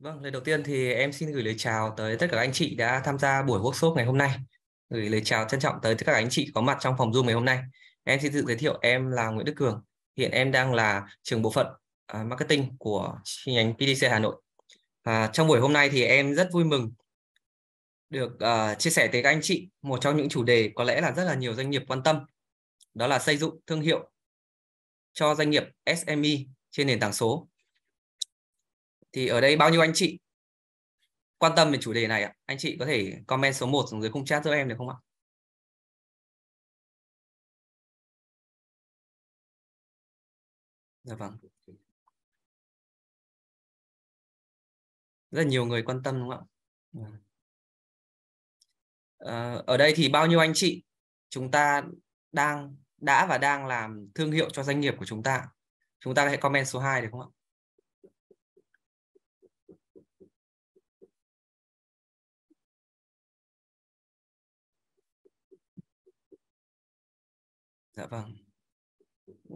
Vâng, lời đầu tiên thì em xin gửi lời chào tới tất cả các anh chị đã tham gia buổi workshop ngày hôm nay. Gửi lời chào trân trọng tới tất cả các anh chị có mặt trong phòng Zoom ngày hôm nay. Em xin tự giới thiệu em là Nguyễn Đức Cường. Hiện em đang là trưởng bộ phận à, marketing của chi nhánh PDC Hà Nội. À, trong buổi hôm nay thì em rất vui mừng được uh, chia sẻ tới các anh chị một trong những chủ đề có lẽ là rất là nhiều doanh nghiệp quan tâm. Đó là xây dựng thương hiệu cho doanh nghiệp SME trên nền tảng số thì ở đây bao nhiêu anh chị quan tâm về chủ đề này ạ? Anh chị có thể comment số 1 xuống dưới khung chat cho em được không ạ? Dạ vâng. Rất là nhiều người quan tâm đúng không ạ? Dạ. Ờ, ở đây thì bao nhiêu anh chị chúng ta đang đã và đang làm thương hiệu cho doanh nghiệp của chúng ta? Chúng ta hãy comment số 2 được không ạ? dạ vâng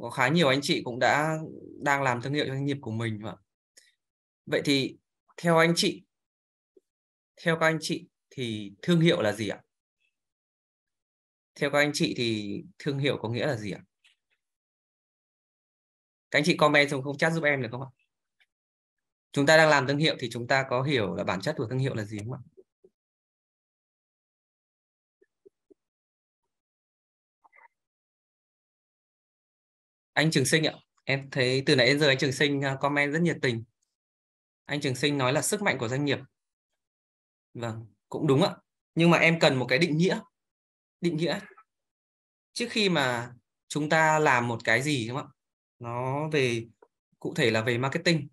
có khá nhiều anh chị cũng đã đang làm thương hiệu cho doanh nghiệp của mình ạ vậy thì theo anh chị theo các anh chị thì thương hiệu là gì ạ theo các anh chị thì thương hiệu có nghĩa là gì ạ các anh chị comment trong không chat giúp em được không ạ chúng ta đang làm thương hiệu thì chúng ta có hiểu là bản chất của thương hiệu là gì không ạ anh Trường Sinh ạ em thấy từ nãy đến giờ anh Trường Sinh à, comment rất nhiệt tình anh Trường Sinh nói là sức mạnh của doanh nghiệp vâng cũng đúng ạ nhưng mà em cần một cái định nghĩa định nghĩa trước khi mà chúng ta làm một cái gì đúng không ạ nó về cụ thể là về marketing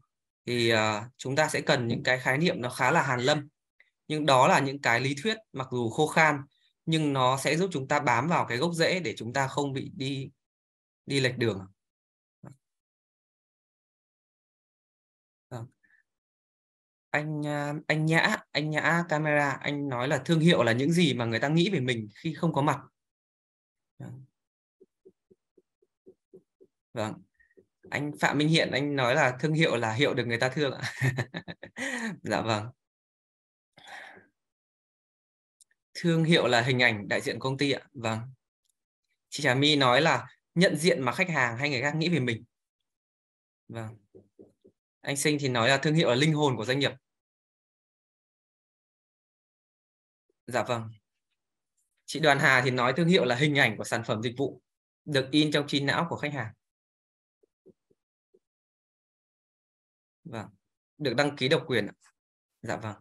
thì à, chúng ta sẽ cần những cái khái niệm nó khá là hàn lâm nhưng đó là những cái lý thuyết mặc dù khô khan nhưng nó sẽ giúp chúng ta bám vào cái gốc rễ để chúng ta không bị đi đi lệch đường à? vâng. anh à, anh nhã anh nhã camera anh nói là thương hiệu là những gì mà người ta nghĩ về mình khi không có mặt vâng, vâng. anh phạm minh hiện anh nói là thương hiệu là hiệu được người ta thương dạ vâng thương hiệu là hình ảnh đại diện công ty ạ vâng chị trà my nói là nhận diện mà khách hàng hay người khác nghĩ về mình vâng anh sinh thì nói là thương hiệu là linh hồn của doanh nghiệp dạ vâng chị đoàn hà thì nói thương hiệu là hình ảnh của sản phẩm dịch vụ được in trong trí não của khách hàng vâng được đăng ký độc quyền dạ vâng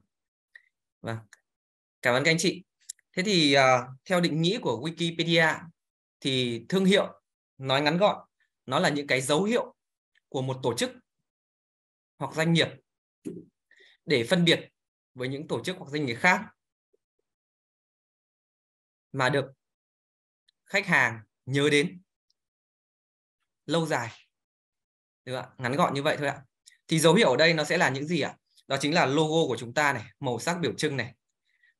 vâng cảm ơn các anh chị thế thì uh, theo định nghĩa của wikipedia thì thương hiệu nói ngắn gọn nó là những cái dấu hiệu của một tổ chức hoặc doanh nghiệp để phân biệt với những tổ chức hoặc doanh nghiệp khác mà được khách hàng nhớ đến lâu dài được ạ ngắn gọn như vậy thôi ạ thì dấu hiệu ở đây nó sẽ là những gì ạ đó chính là logo của chúng ta này màu sắc biểu trưng này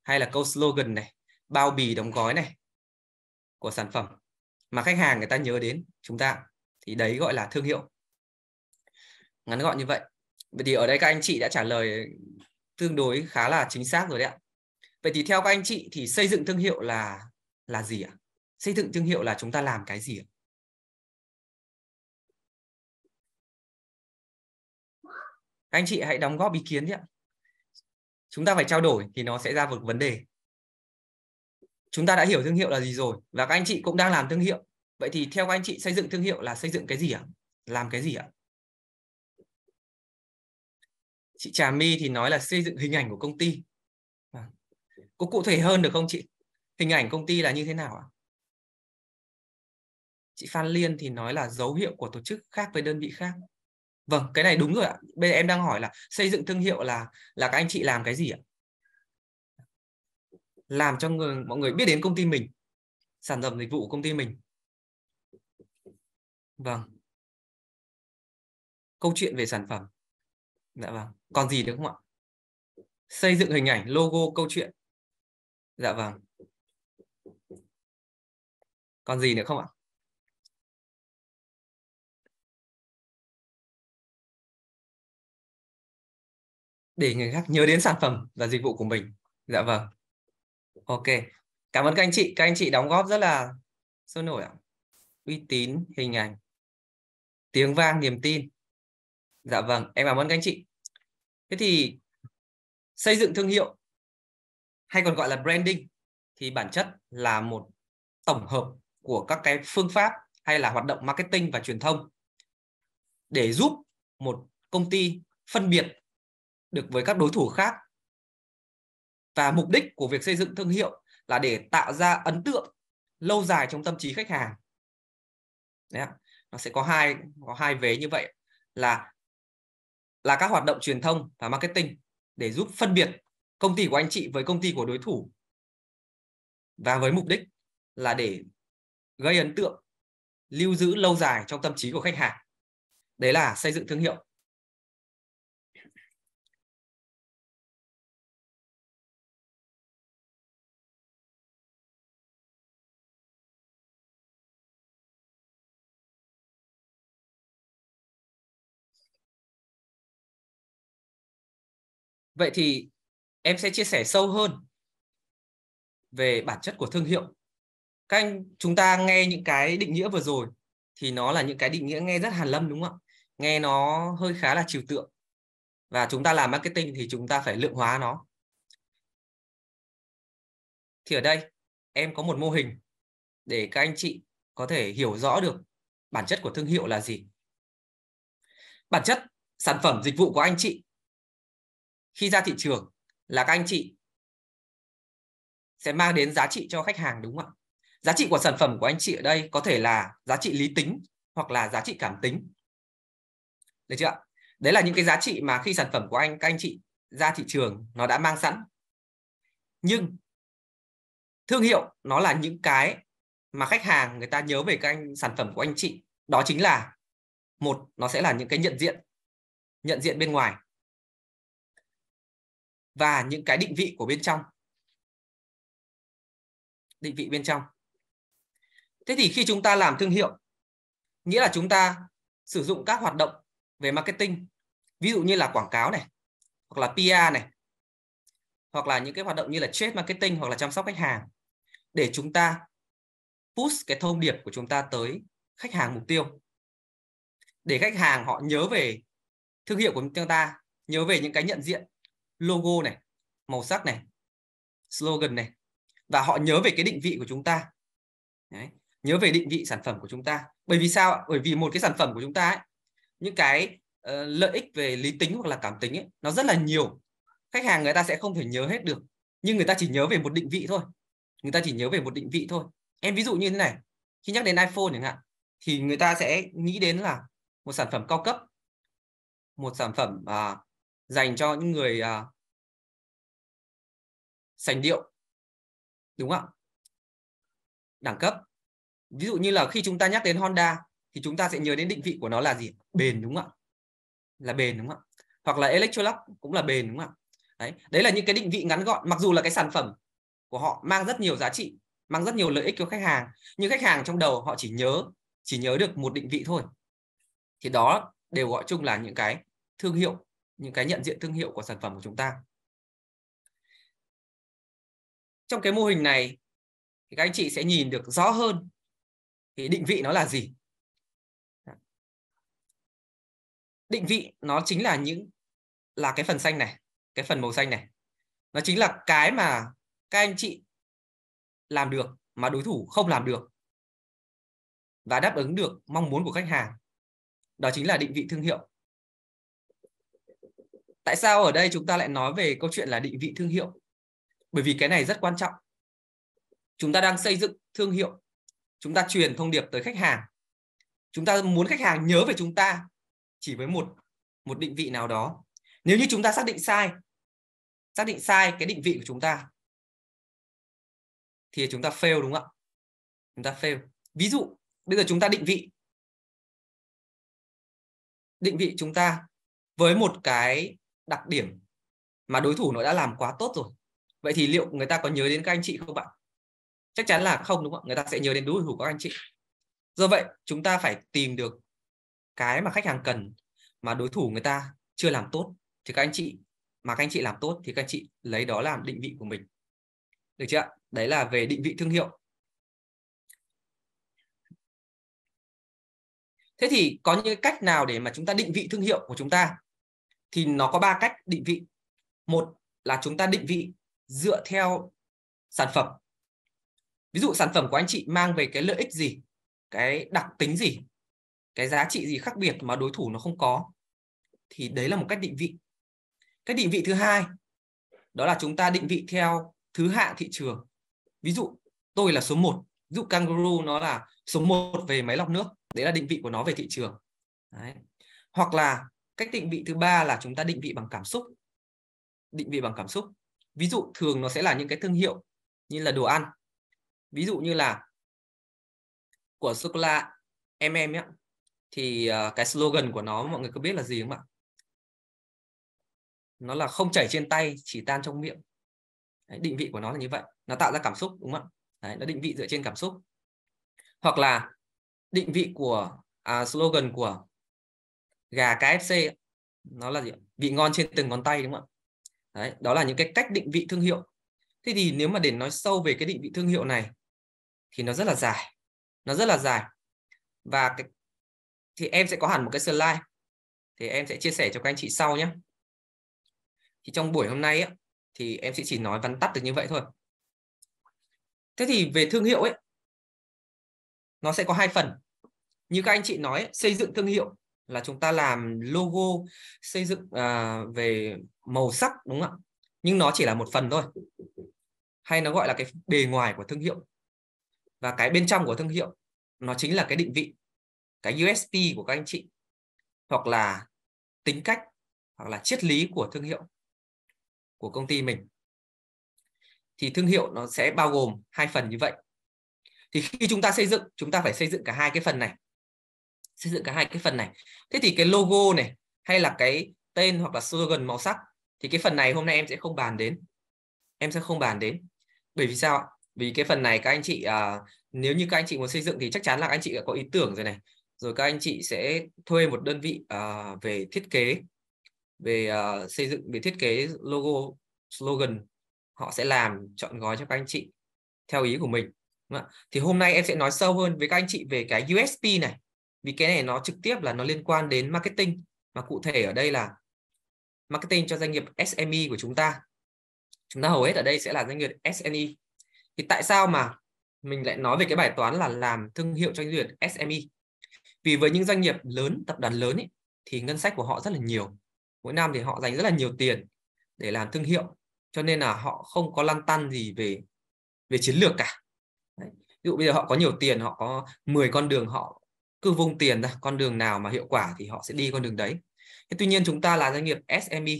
hay là câu slogan này bao bì đóng gói này của sản phẩm mà khách hàng người ta nhớ đến chúng ta thì đấy gọi là thương hiệu ngắn gọn như vậy vậy thì ở đây các anh chị đã trả lời tương đối khá là chính xác rồi đấy ạ vậy thì theo các anh chị thì xây dựng thương hiệu là là gì ạ xây dựng thương hiệu là chúng ta làm cái gì ạ các anh chị hãy đóng góp ý kiến nhé chúng ta phải trao đổi thì nó sẽ ra một vấn đề chúng ta đã hiểu thương hiệu là gì rồi và các anh chị cũng đang làm thương hiệu vậy thì theo các anh chị xây dựng thương hiệu là xây dựng cái gì ạ làm cái gì ạ chị trà my thì nói là xây dựng hình ảnh của công ty vâng. có cụ thể hơn được không chị hình ảnh công ty là như thế nào ạ chị phan liên thì nói là dấu hiệu của tổ chức khác với đơn vị khác vâng cái này đúng rồi ạ bây giờ em đang hỏi là xây dựng thương hiệu là là các anh chị làm cái gì ạ làm cho người mọi người biết đến công ty mình sản phẩm dịch vụ của công ty mình vâng câu chuyện về sản phẩm dạ vâng còn gì nữa không ạ xây dựng hình ảnh logo câu chuyện dạ vâng còn gì nữa không ạ để người khác nhớ đến sản phẩm và dịch vụ của mình dạ vâng Ok, cảm ơn các anh chị. Các anh chị đóng góp rất là sôi nổi ạ. Uy tín, hình ảnh, tiếng vang, niềm tin. Dạ vâng, em cảm ơn các anh chị. Thế thì xây dựng thương hiệu hay còn gọi là branding thì bản chất là một tổng hợp của các cái phương pháp hay là hoạt động marketing và truyền thông để giúp một công ty phân biệt được với các đối thủ khác và mục đích của việc xây dựng thương hiệu là để tạo ra ấn tượng lâu dài trong tâm trí khách hàng Đấy, nó sẽ có hai có hai vế như vậy là là các hoạt động truyền thông và marketing để giúp phân biệt công ty của anh chị với công ty của đối thủ và với mục đích là để gây ấn tượng lưu giữ lâu dài trong tâm trí của khách hàng đấy là xây dựng thương hiệu Vậy thì em sẽ chia sẻ sâu hơn về bản chất của thương hiệu. Các anh chúng ta nghe những cái định nghĩa vừa rồi thì nó là những cái định nghĩa nghe rất hàn lâm đúng không ạ? Nghe nó hơi khá là trừu tượng. Và chúng ta làm marketing thì chúng ta phải lượng hóa nó. Thì ở đây em có một mô hình để các anh chị có thể hiểu rõ được bản chất của thương hiệu là gì. Bản chất sản phẩm dịch vụ của anh chị khi ra thị trường là các anh chị sẽ mang đến giá trị cho khách hàng đúng không ạ? Giá trị của sản phẩm của anh chị ở đây có thể là giá trị lý tính hoặc là giá trị cảm tính. Được chưa ạ? Đấy là những cái giá trị mà khi sản phẩm của anh các anh chị ra thị trường nó đã mang sẵn. Nhưng thương hiệu nó là những cái mà khách hàng người ta nhớ về các anh sản phẩm của anh chị, đó chính là một nó sẽ là những cái nhận diện nhận diện bên ngoài và những cái định vị của bên trong định vị bên trong thế thì khi chúng ta làm thương hiệu nghĩa là chúng ta sử dụng các hoạt động về marketing ví dụ như là quảng cáo này hoặc là PR này hoặc là những cái hoạt động như là trade marketing hoặc là chăm sóc khách hàng để chúng ta push cái thông điệp của chúng ta tới khách hàng mục tiêu để khách hàng họ nhớ về thương hiệu của chúng ta nhớ về những cái nhận diện logo này màu sắc này slogan này và họ nhớ về cái định vị của chúng ta Đấy. nhớ về định vị sản phẩm của chúng ta bởi vì sao bởi vì một cái sản phẩm của chúng ta ấy, những cái uh, lợi ích về lý tính hoặc là cảm tính ấy, nó rất là nhiều khách hàng người ta sẽ không thể nhớ hết được nhưng người ta chỉ nhớ về một định vị thôi người ta chỉ nhớ về một định vị thôi em ví dụ như thế này khi nhắc đến iphone chẳng hạn thì người ta sẽ nghĩ đến là một sản phẩm cao cấp một sản phẩm à, dành cho những người à, sành điệu đúng không ạ đẳng cấp ví dụ như là khi chúng ta nhắc đến Honda thì chúng ta sẽ nhớ đến định vị của nó là gì bền đúng không ạ là bền đúng không ạ hoặc là Electrolux cũng là bền đúng không ạ đấy đấy là những cái định vị ngắn gọn mặc dù là cái sản phẩm của họ mang rất nhiều giá trị mang rất nhiều lợi ích cho khách hàng nhưng khách hàng trong đầu họ chỉ nhớ chỉ nhớ được một định vị thôi thì đó đều gọi chung là những cái thương hiệu những cái nhận diện thương hiệu của sản phẩm của chúng ta trong cái mô hình này thì các anh chị sẽ nhìn được rõ hơn thì định vị nó là gì định vị nó chính là những là cái phần xanh này cái phần màu xanh này nó chính là cái mà các anh chị làm được mà đối thủ không làm được và đáp ứng được mong muốn của khách hàng đó chính là định vị thương hiệu tại sao ở đây chúng ta lại nói về câu chuyện là định vị thương hiệu bởi vì cái này rất quan trọng chúng ta đang xây dựng thương hiệu chúng ta truyền thông điệp tới khách hàng chúng ta muốn khách hàng nhớ về chúng ta chỉ với một một định vị nào đó nếu như chúng ta xác định sai xác định sai cái định vị của chúng ta thì chúng ta fail đúng không ạ chúng ta fail ví dụ bây giờ chúng ta định vị định vị chúng ta với một cái đặc điểm mà đối thủ nó đã làm quá tốt rồi vậy thì liệu người ta có nhớ đến các anh chị không bạn chắc chắn là không đúng không người ta sẽ nhớ đến đối thủ của các anh chị do vậy chúng ta phải tìm được cái mà khách hàng cần mà đối thủ người ta chưa làm tốt thì các anh chị mà các anh chị làm tốt thì các anh chị lấy đó làm định vị của mình được chưa đấy là về định vị thương hiệu thế thì có những cách nào để mà chúng ta định vị thương hiệu của chúng ta thì nó có ba cách định vị một là chúng ta định vị dựa theo sản phẩm ví dụ sản phẩm của anh chị mang về cái lợi ích gì cái đặc tính gì cái giá trị gì khác biệt mà đối thủ nó không có thì đấy là một cách định vị cách định vị thứ hai đó là chúng ta định vị theo thứ hạng thị trường ví dụ tôi là số 1 ví dụ kangaroo nó là số 1 về máy lọc nước đấy là định vị của nó về thị trường đấy. hoặc là cách định vị thứ ba là chúng ta định vị bằng cảm xúc định vị bằng cảm xúc ví dụ thường nó sẽ là những cái thương hiệu như là đồ ăn ví dụ như là của sô cô la em em nhé thì ờ, cái slogan của nó mọi người có biết là gì không ạ nó là không chảy trên tay chỉ tan trong miệng Đấy, định vị của nó là như vậy nó tạo ra cảm xúc đúng không ạ Đấy, nó định vị dựa trên cảm xúc hoặc là định vị của à, slogan của gà KFC nó là gì vị ngon trên từng ngón tay đúng không ạ đấy đó là những cái cách định vị thương hiệu thế thì nếu mà để nói sâu về cái định vị thương hiệu này thì nó rất là dài nó rất là dài và cái, thì em sẽ có hẳn một cái slide thì em sẽ chia sẻ cho các anh chị sau nhé thì trong buổi hôm nay ấy, thì em sẽ chỉ nói vắn tắt được như vậy thôi thế thì về thương hiệu ấy nó sẽ có hai phần như các anh chị nói xây dựng thương hiệu là chúng ta làm logo xây dựng à, về màu sắc đúng không ạ nhưng nó chỉ là một phần thôi hay nó gọi là cái bề ngoài của thương hiệu và cái bên trong của thương hiệu nó chính là cái định vị cái USP của các anh chị hoặc là tính cách hoặc là triết lý của thương hiệu của công ty mình thì thương hiệu nó sẽ bao gồm hai phần như vậy thì khi chúng ta xây dựng chúng ta phải xây dựng cả hai cái phần này xây dựng cả hai cái phần này thế thì cái logo này hay là cái tên hoặc là slogan màu sắc thì cái phần này hôm nay em sẽ không bàn đến em sẽ không bàn đến bởi vì sao ạ vì cái phần này các anh chị à, nếu như các anh chị muốn xây dựng thì chắc chắn là các anh chị đã có ý tưởng rồi này rồi các anh chị sẽ thuê một đơn vị à, về thiết kế về à, xây dựng về thiết kế logo slogan họ sẽ làm chọn gói cho các anh chị theo ý của mình thì hôm nay em sẽ nói sâu hơn với các anh chị về cái USP này vì cái này nó trực tiếp là nó liên quan đến marketing mà cụ thể ở đây là marketing cho doanh nghiệp SME của chúng ta chúng ta hầu hết ở đây sẽ là doanh nghiệp SME thì tại sao mà mình lại nói về cái bài toán là làm thương hiệu cho doanh nghiệp SME vì với những doanh nghiệp lớn tập đoàn lớn ấy, thì ngân sách của họ rất là nhiều mỗi năm thì họ dành rất là nhiều tiền để làm thương hiệu cho nên là họ không có lăn tăn gì về về chiến lược cả Đấy. ví dụ bây giờ họ có nhiều tiền họ có 10 con đường họ cứ vung tiền ra con đường nào mà hiệu quả thì họ sẽ đi con đường đấy thế tuy nhiên chúng ta là doanh nghiệp SME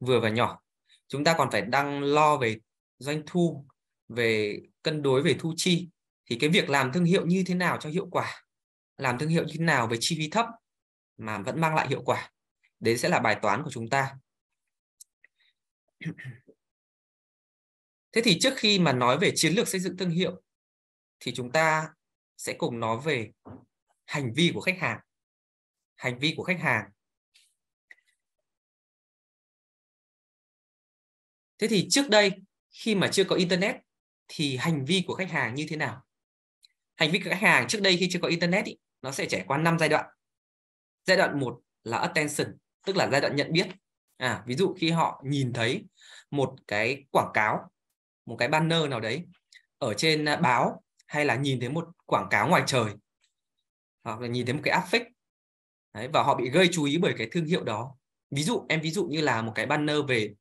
vừa và nhỏ chúng ta còn phải đang lo về doanh thu về cân đối về thu chi thì cái việc làm thương hiệu như thế nào cho hiệu quả làm thương hiệu như thế nào với chi phí thấp mà vẫn mang lại hiệu quả đấy sẽ là bài toán của chúng ta thế thì trước khi mà nói về chiến lược xây dựng thương hiệu thì chúng ta sẽ cùng nói về hành vi của khách hàng hành vi của khách hàng thế thì trước đây khi mà chưa có internet thì hành vi của khách hàng như thế nào hành vi của khách hàng trước đây khi chưa có internet ý, nó sẽ trải qua 5 giai đoạn giai đoạn 1 là attention tức là giai đoạn nhận biết à ví dụ khi họ nhìn thấy một cái quảng cáo một cái banner nào đấy ở trên à, báo hay là nhìn thấy một quảng cáo ngoài trời hoặc là nhìn thấy một cái áp fake Đấy, và họ bị gây chú ý bởi cái thương hiệu đó ví dụ em ví dụ như là một cái banner về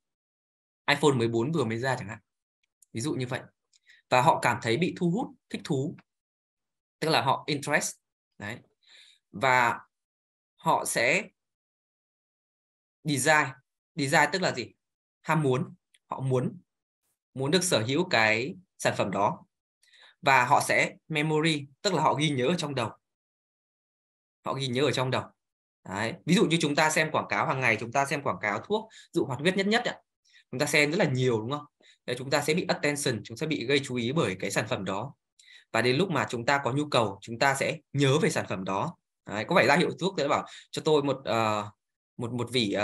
iPhone 14 vừa mới ra chẳng hạn ví dụ như vậy và họ cảm thấy bị thu hút thích thú tức là họ interest đấy và họ sẽ design design tức là gì ham muốn họ muốn muốn được sở hữu cái sản phẩm đó và họ sẽ memory tức là họ ghi nhớ ở trong đầu họ ghi nhớ ở trong đầu Đấy. ví dụ như chúng ta xem quảng cáo hàng ngày chúng ta xem quảng cáo thuốc dụ hoạt huyết nhất nhất ạ chúng ta xem rất là nhiều đúng không Đấy, chúng ta sẽ bị attention chúng ta sẽ bị gây chú ý bởi cái sản phẩm đó và đến lúc mà chúng ta có nhu cầu chúng ta sẽ nhớ về sản phẩm đó Đấy, có phải ra hiệu thuốc sẽ bảo cho tôi một uh, một một vỉ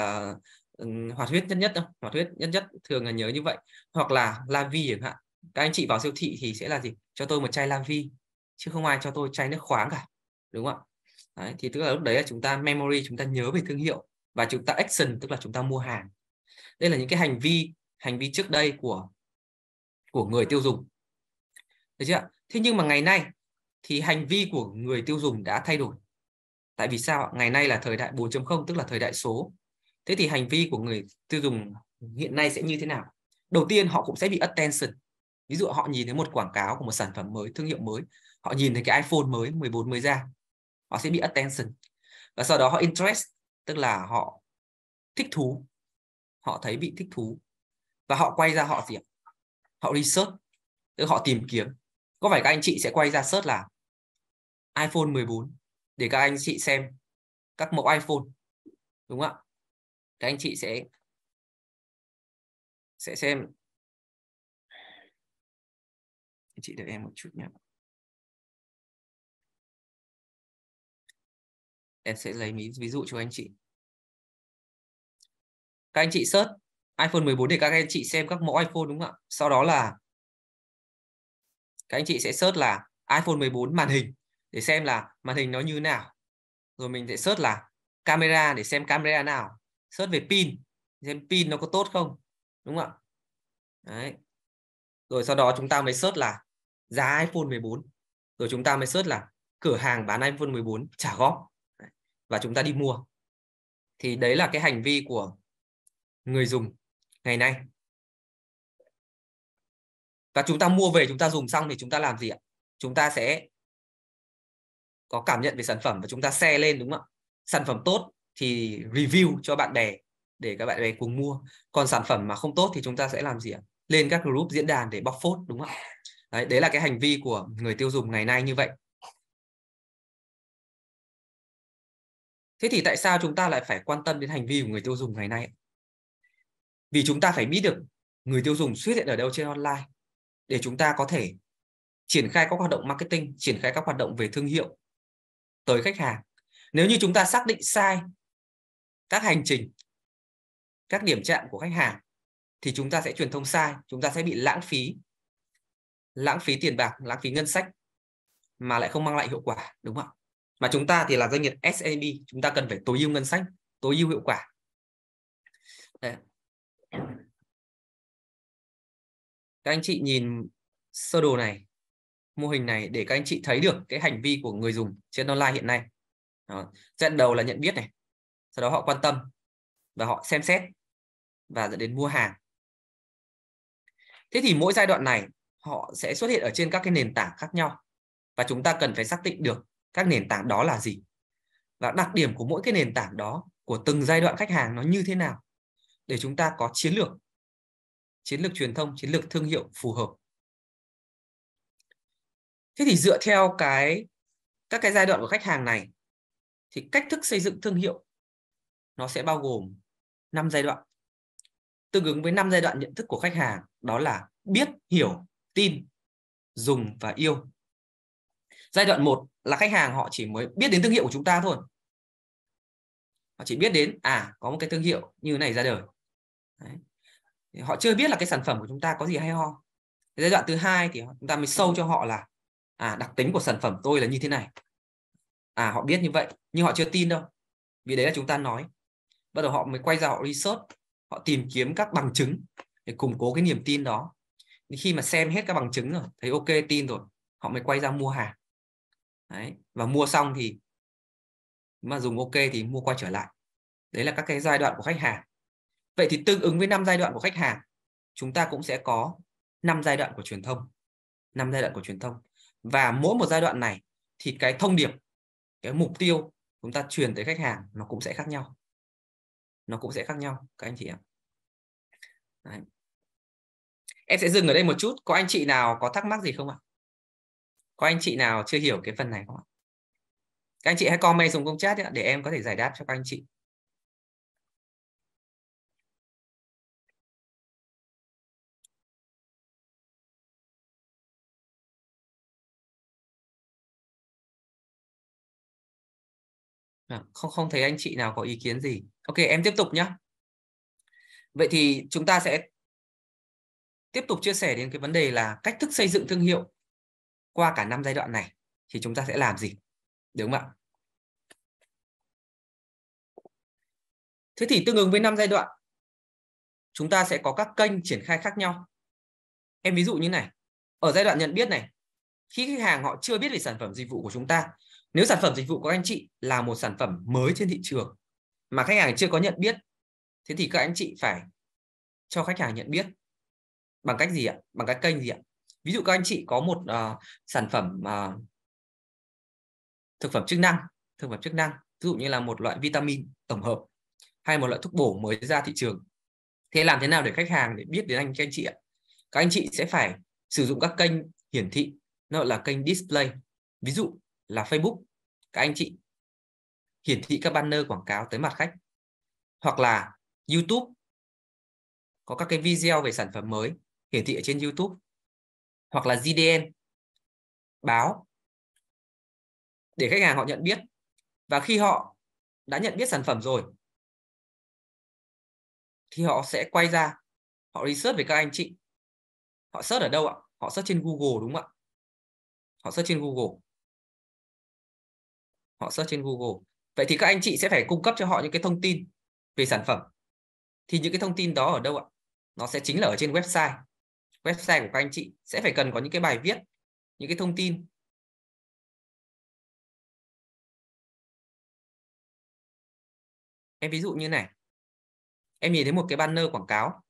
uh, hoạt huyết nhất nhất không hoạt huyết nhất nhất thường là nhớ như vậy hoặc là la vi chẳng hạn các anh chị vào siêu thị thì sẽ là gì cho tôi một chai la vi chứ không ai cho tôi chai nước khoáng cả đúng không ạ đấy, thì tức là lúc đấy là chúng ta memory chúng ta nhớ về thương hiệu và chúng ta action tức là chúng ta mua hàng đây là những cái hành vi hành vi trước đây của của người tiêu dùng được chưa thế nhưng mà ngày nay thì hành vi của người tiêu dùng đã thay đổi tại vì sao ngày nay là thời đại 4.0 tức là thời đại số thế thì hành vi của người tiêu dùng hiện nay sẽ như thế nào đầu tiên họ cũng sẽ bị attention ví dụ họ nhìn thấy một quảng cáo của một sản phẩm mới thương hiệu mới họ nhìn thấy cái iPhone mới 14 mới ra họ sẽ bị attention và sau đó họ interest tức là họ thích thú họ thấy bị thích thú và họ quay ra họ gì ạ họ research tức họ tìm kiếm có phải các anh chị sẽ quay ra search là iPhone 14 để các anh chị xem các mẫu iPhone đúng không ạ các anh chị sẽ sẽ xem anh chị đợi em một chút nhé em sẽ lấy ví, dụ cho anh chị các anh chị search iPhone 14 để các anh chị xem các mẫu iPhone đúng không ạ sau đó là các anh chị sẽ search là iPhone 14 màn hình để xem là màn hình nó như nào rồi mình sẽ search là camera để xem camera nào search về pin xem pin nó có tốt không đúng không ạ đấy rồi sau đó chúng ta mới search là giá iPhone 14 rồi chúng ta mới search là cửa hàng bán iPhone 14 trả góp và chúng ta đi mua thì đấy là cái hành vi của người dùng ngày nay và chúng ta mua về chúng ta dùng xong thì chúng ta làm gì ạ chúng ta sẽ có cảm nhận về sản phẩm và chúng ta share lên đúng không ạ sản phẩm tốt thì review cho bạn bè để các bạn bè cùng mua còn sản phẩm mà không tốt thì chúng ta sẽ làm gì ạ lên các group diễn đàn để bóc phốt đúng không ạ đấy, đấy là cái hành vi của người tiêu dùng ngày nay như vậy thế thì tại sao chúng ta lại phải quan tâm đến hành vi của người tiêu dùng ngày nay vì chúng ta phải biết được người tiêu dùng xuất hiện ở đâu trên online để chúng ta có thể triển khai các hoạt động marketing triển khai các hoạt động về thương hiệu tới khách hàng nếu như chúng ta xác định sai các hành trình các điểm chạm của khách hàng thì chúng ta sẽ truyền thông sai chúng ta sẽ bị lãng phí lãng phí tiền bạc lãng phí ngân sách mà lại không mang lại hiệu quả đúng không ạ mà chúng ta thì là doanh nghiệp SMB chúng ta cần phải tối ưu ngân sách tối ưu hiệu quả Đấy. các anh chị nhìn sơ đồ này mô hình này để các anh chị thấy được cái hành vi của người dùng trên online hiện nay đó. đầu là nhận biết này sau đó họ quan tâm và họ xem xét và dẫn đến mua hàng thế thì mỗi giai đoạn này họ sẽ xuất hiện ở trên các cái nền tảng khác nhau và chúng ta cần phải xác định được các nền tảng đó là gì và đặc điểm của mỗi cái nền tảng đó của từng giai đoạn khách hàng nó như thế nào để chúng ta có chiến lược chiến lược truyền thông chiến lược thương hiệu phù hợp thế thì dựa theo cái các cái giai đoạn của khách hàng này thì cách thức xây dựng thương hiệu nó sẽ bao gồm 5 giai đoạn tương ứng với 5 giai đoạn nhận thức của khách hàng đó là biết hiểu tin dùng và yêu giai đoạn 1 là khách hàng họ chỉ mới biết đến thương hiệu của chúng ta thôi họ chỉ biết đến à có một cái thương hiệu như này ra đời Đấy. họ chưa biết là cái sản phẩm của chúng ta có gì hay ho giai đoạn thứ hai thì chúng ta mới sâu cho họ là à đặc tính của sản phẩm tôi là như thế này à họ biết như vậy nhưng họ chưa tin đâu vì đấy là chúng ta nói bắt đầu họ mới quay ra họ research họ tìm kiếm các bằng chứng để củng cố cái niềm tin đó khi mà xem hết các bằng chứng rồi thấy ok tin rồi họ mới quay ra mua hàng Đấy. và mua xong thì mà dùng ok thì mua quay trở lại đấy là các cái giai đoạn của khách hàng vậy thì tương ứng với năm giai đoạn của khách hàng chúng ta cũng sẽ có năm giai đoạn của truyền thông năm giai đoạn của truyền thông và mỗi một giai đoạn này thì cái thông điệp cái mục tiêu chúng ta truyền tới khách hàng nó cũng sẽ khác nhau nó cũng sẽ khác nhau các anh chị ạ Đấy. em sẽ dừng ở đây một chút có anh chị nào có thắc mắc gì không ạ có anh chị nào chưa hiểu cái phần này không ạ các anh chị hãy comment xuống công chat để em có thể giải đáp cho các anh chị vâng, không không thấy anh chị nào có ý kiến gì ok em tiếp tục nhé vậy thì chúng ta sẽ tiếp tục chia sẻ đến cái vấn đề là cách thức xây dựng thương hiệu qua cả năm giai đoạn này thì chúng ta sẽ làm gì đúng không ạ thế thì tương ứng với năm giai đoạn chúng ta sẽ có các kênh triển khai khác nhau em ví dụ như này ở giai đoạn nhận biết này khi khách hàng họ chưa biết về sản phẩm dịch vụ của chúng ta nếu sản phẩm dịch vụ của anh chị là một sản phẩm mới trên thị trường mà khách hàng chưa có nhận biết thế thì các anh chị phải cho khách hàng nhận biết bằng cách gì ạ bằng cái kênh gì ạ ví dụ các anh chị có một uh, sản phẩm uh, thực phẩm chức năng thực phẩm chức năng ví dụ như là một loại vitamin tổng hợp hay một loại thuốc bổ mới ra thị trường thế làm thế nào để khách hàng để biết đến anh các anh chị ạ các anh chị sẽ phải sử dụng các kênh hiển thị nó là kênh display ví dụ là Facebook các anh chị hiển thị các banner quảng cáo tới mặt khách hoặc là YouTube có các cái video về sản phẩm mới hiển thị ở trên YouTube hoặc là GDN báo để khách hàng họ nhận biết và khi họ đã nhận biết sản phẩm rồi thì họ sẽ quay ra họ research về các anh chị họ search ở đâu ạ họ search trên Google đúng không ạ họ search trên Google họ search trên Google vậy thì các anh chị sẽ phải cung cấp cho họ những cái thông tin về sản phẩm thì những cái thông tin đó ở đâu ạ nó sẽ chính là ở trên website website của các anh chị sẽ phải cần có những cái bài viết những cái thông tin em ví dụ như này em nhìn thấy một cái banner quảng cáo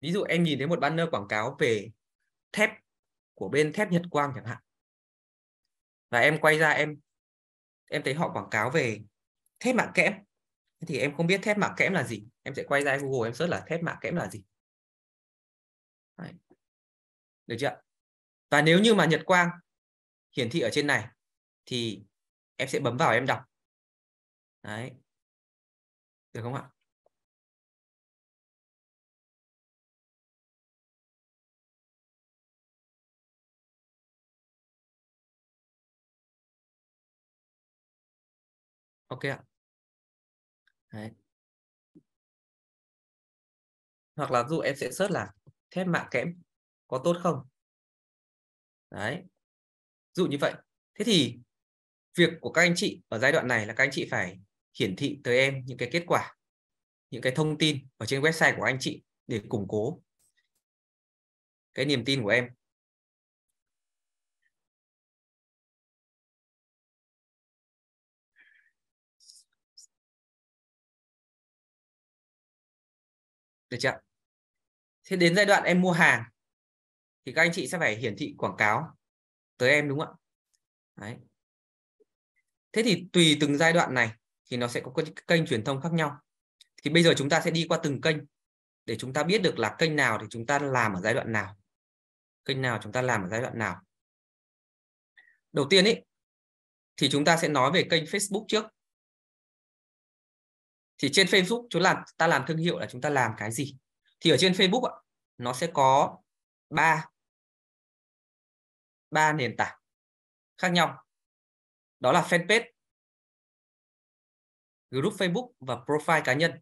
ví dụ em nhìn thấy một banner quảng cáo về thép của bên thép Nhật Quang chẳng hạn và em quay ra em em thấy họ quảng cáo về thép mạng kẽm thì em không biết thép mạ kẽm là gì em sẽ quay ra google em search là thép mạ kẽm là gì Đấy. được chưa và nếu như mà nhật quang hiển thị ở trên này thì em sẽ bấm vào em đọc đấy được không ạ ok ạ Đấy. hoặc là dụ em sẽ search là thép mạ kẽm có tốt không đấy dụ như vậy thế thì việc của các anh chị ở giai đoạn này là các anh chị phải hiển thị tới em những cái kết quả những cái thông tin ở trên website của anh chị để củng cố cái niềm tin của em được chưa thế đến giai đoạn em mua hàng thì các anh chị sẽ phải hiển thị quảng cáo tới em đúng không ạ Đấy. thế thì tùy từng giai đoạn này thì nó sẽ có các kênh truyền thông khác nhau thì bây giờ chúng ta sẽ đi qua từng kênh để chúng ta biết được là kênh nào thì chúng ta làm ở giai đoạn nào kênh nào chúng ta làm ở giai đoạn nào đầu tiên ấy thì chúng ta sẽ nói về kênh Facebook trước thì trên Facebook chúng là ta làm thương hiệu là chúng ta làm cái gì thì ở trên Facebook ạ nó sẽ có ba ba nền tảng khác nhau đó là fanpage group Facebook và profile cá nhân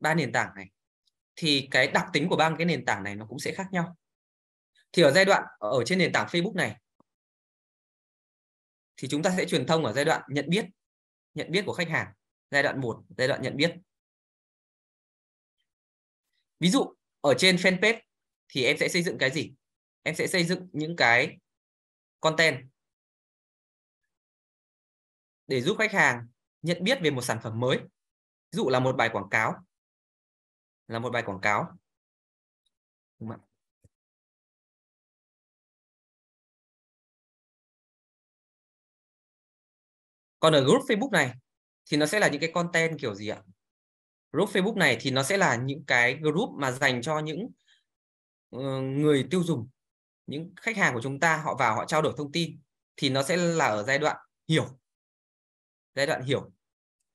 ba nền tảng này thì cái đặc tính của ba cái nền tảng này nó cũng sẽ khác nhau thì ở giai đoạn ở trên nền tảng Facebook này thì chúng ta sẽ truyền thông ở giai đoạn nhận biết nhận biết của khách hàng giai đoạn 1 giai đoạn nhận biết ví dụ ở trên fanpage thì em sẽ xây dựng cái gì em sẽ xây dựng những cái content để giúp khách hàng nhận biết về một sản phẩm mới ví dụ là một bài quảng cáo là một bài quảng cáo Đúng không ạ? còn ở group Facebook này thì nó sẽ là những cái content kiểu gì ạ group Facebook này thì nó sẽ là những cái group mà dành cho những ờ, người tiêu dùng những khách hàng của chúng ta họ vào họ trao đổi thông tin thì nó sẽ là ở giai đoạn hiểu giai đoạn hiểu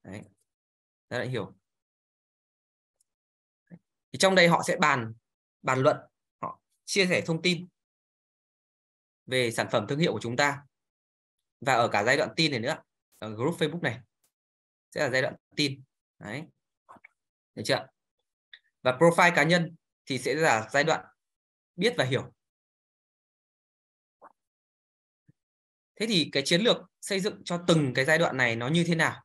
Đấy. giai đoạn hiểu thì trong đây họ sẽ bàn bàn luận họ chia sẻ thông tin về sản phẩm thương hiệu của chúng ta và ở cả giai đoạn tin này nữa Ờ, group Facebook này sẽ là giai đoạn tin đấy được chưa và profile cá nhân thì sẽ là giai đoạn biết và hiểu thế thì cái chiến lược xây dựng cho từng cái giai đoạn này nó như thế nào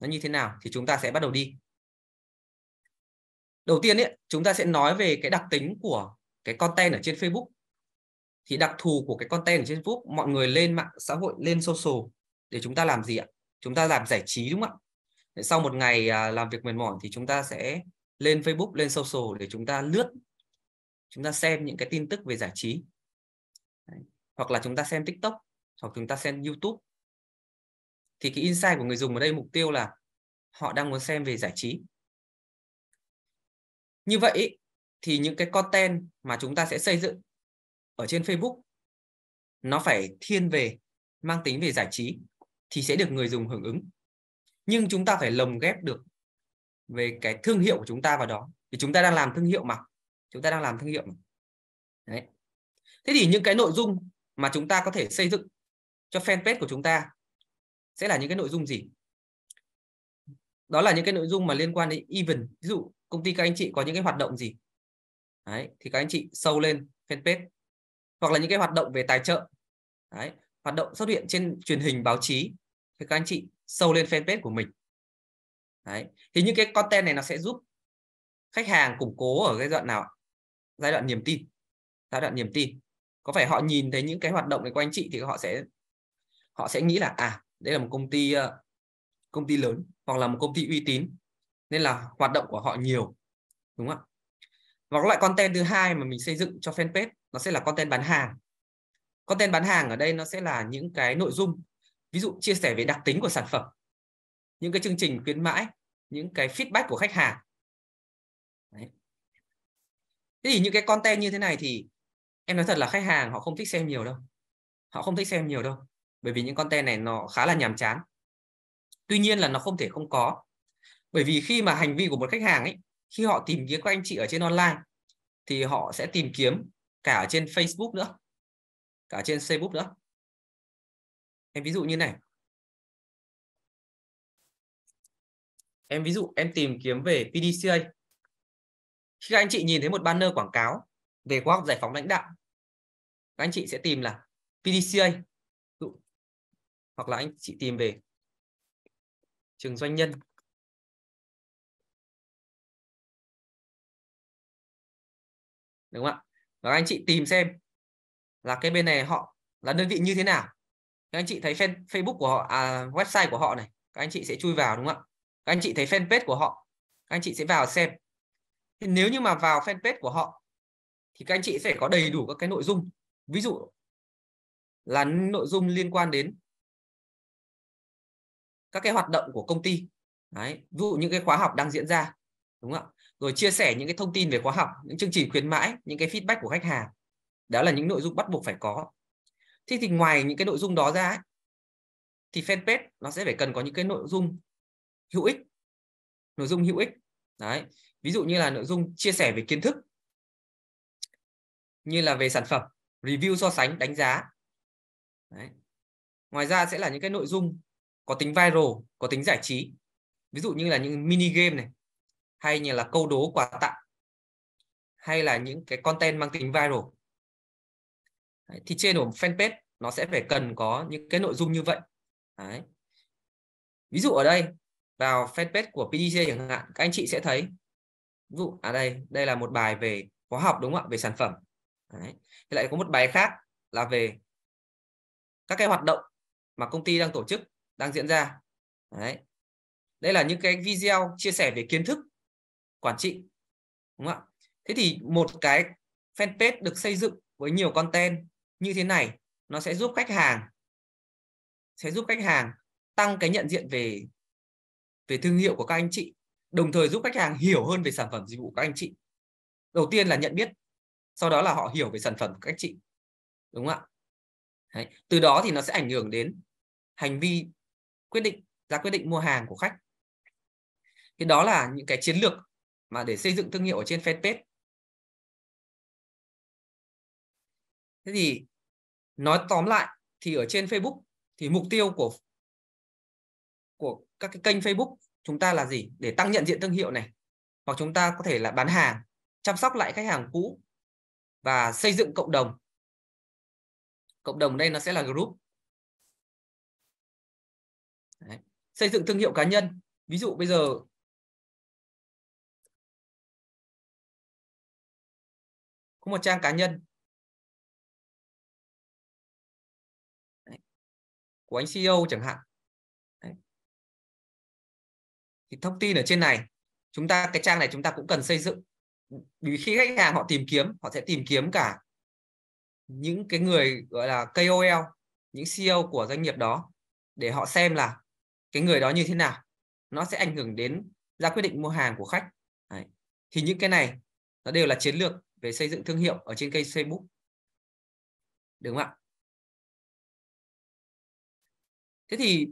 nó như thế nào thì chúng ta sẽ bắt đầu đi đầu tiên ấy, chúng ta sẽ nói về cái đặc tính của cái content ở trên Facebook thì đặc thù của cái content ở trên Facebook mọi người lên mạng xã hội lên social để chúng ta làm gì ạ chúng ta làm giải trí đúng không ạ sau một ngày à, làm việc mệt mỏi thì chúng ta sẽ lên Facebook lên social để chúng ta lướt chúng ta xem những cái tin tức về giải trí hoặc là chúng ta xem TikTok hoặc chúng ta xem YouTube thì cái insight của người dùng ở đây mục tiêu là họ đang muốn xem về giải trí như vậy thì những cái content mà chúng ta sẽ xây dựng ở trên Facebook nó phải thiên về mang tính về giải trí thì sẽ được người dùng hưởng ứng nhưng chúng ta phải lồng ghép được về cái thương hiệu của chúng ta vào đó thì chúng ta đang làm thương hiệu mà chúng ta đang làm thương hiệu mà. đấy thế thì những cái nội dung mà chúng ta có thể xây dựng cho fanpage của chúng ta sẽ là những cái nội dung gì đó là những cái nội dung mà liên quan đến event ví dụ công ty các anh chị có những cái hoạt động gì đấy thì các anh chị sâu lên fanpage hoặc là những cái hoạt động về tài trợ đấy hoạt động xuất hiện trên truyền hình báo chí thì các anh chị sâu lên fanpage của mình đấy thì những cái content này nó sẽ giúp khách hàng củng cố ở giai đoạn nào giai đoạn niềm tin giai đoạn niềm tin có phải họ nhìn thấy những cái hoạt động này của anh chị thì họ sẽ họ sẽ nghĩ là à đây là một công ty ờ, công ty lớn hoặc là một công ty uy tín nên là hoạt động của họ nhiều đúng không và các loại content thứ hai mà mình xây dựng cho fanpage nó sẽ là content bán hàng content bán hàng ở đây nó sẽ là những cái nội dung ví dụ chia sẻ về đặc tính của sản phẩm những cái chương trình khuyến mãi những cái feedback của khách hàng Đấy. thế thì những cái content như thế này thì em nói thật là khách hàng họ không thích xem nhiều đâu họ không thích xem nhiều đâu bởi vì những content này nó khá là nhàm chán tuy nhiên là nó không thể không có bởi vì khi mà hành vi của một khách hàng ấy khi họ tìm kiếm các anh chị ở trên online thì họ sẽ tìm kiếm cả trên Facebook nữa cả trên Facebook nữa em ví dụ như này em ví dụ em tìm kiếm về PDCA khi các anh chị nhìn thấy một banner quảng cáo về khoa học giải phóng lãnh đạo các anh chị sẽ tìm là PDCA hoặc là anh chị tìm về trường doanh nhân đúng không ạ và anh chị tìm xem là cái bên này họ là đơn vị như thế nào các anh chị thấy fan Facebook của họ à, website của họ này các anh chị sẽ chui vào đúng không ạ các anh chị thấy fanpage của họ các anh chị sẽ vào xem thì nếu như mà vào fanpage của họ thì các anh chị sẽ có đầy đủ các cái nội dung ví dụ là nội dung liên quan đến các cái hoạt động của công ty Đấy, ví dụ những cái khóa học đang diễn ra đúng không ạ rồi chia sẻ những cái thông tin về khóa học những chương trình khuyến mãi những cái feedback của khách hàng đó là những nội dung bắt buộc phải có thế thì ngoài những cái nội dung đó ra ấy, thì fanpage nó sẽ phải cần có những cái nội dung hữu ích nội dung hữu ích đấy ví dụ như là nội dung chia sẻ về kiến thức như là về sản phẩm review so sánh đánh giá đấy. ngoài ra sẽ là những cái nội dung có tính viral có tính giải trí ví dụ như là những mini game này hay như là câu đố quà tặng hay là những cái content mang tính viral Đấy, thì trên của fanpage nó sẽ phải cần có những cái nội dung như vậy Đấy. ví dụ ở đây vào fanpage của PDC chẳng hạn các anh chị sẽ thấy ví dụ ở à đây đây là một bài về khóa học đúng không ạ về sản phẩm Đấy. thì lại có một bài khác là về các cái hoạt động mà công ty đang tổ chức đang diễn ra Đấy. đây là những cái video chia sẻ về kiến thức quản trị đúng không ạ thế thì một cái fanpage được xây dựng với nhiều content như thế này nó sẽ giúp khách hàng sẽ giúp khách hàng tăng cái nhận diện về về thương hiệu của các anh chị đồng thời giúp khách hàng hiểu hơn về sản phẩm dịch vụ của các anh chị đầu tiên là nhận biết sau đó là họ hiểu về sản phẩm của các anh chị đúng không ạ Đấy. từ đó thì nó sẽ ảnh hưởng đến hành vi quyết định ra quyết định mua hàng của khách thì đó là những cái chiến lược mà để xây dựng thương hiệu ở trên fanpage thế thì nói tóm lại thì ở trên Facebook thì mục tiêu của của các cái kênh Facebook chúng ta là gì để tăng nhận diện thương hiệu này hoặc chúng ta có thể là bán hàng chăm sóc lại khách hàng cũ và xây dựng cộng đồng cộng đồng đây nó sẽ là group Đấy. xây dựng thương hiệu cá nhân ví dụ bây giờ có một trang cá nhân của anh CEO chẳng hạn Đấy. thì thông tin ở trên này chúng ta cái trang này chúng ta cũng cần xây dựng vì khi khách hàng họ tìm kiếm họ sẽ tìm kiếm cả những cái người gọi là KOL những CEO của doanh nghiệp đó để họ xem là cái người đó như thế nào nó sẽ ảnh hưởng đến ra quyết định mua hàng của khách Đấy. thì những cái này nó đều là chiến lược về xây dựng thương hiệu ở trên kênh Facebook đúng không ạ thế thì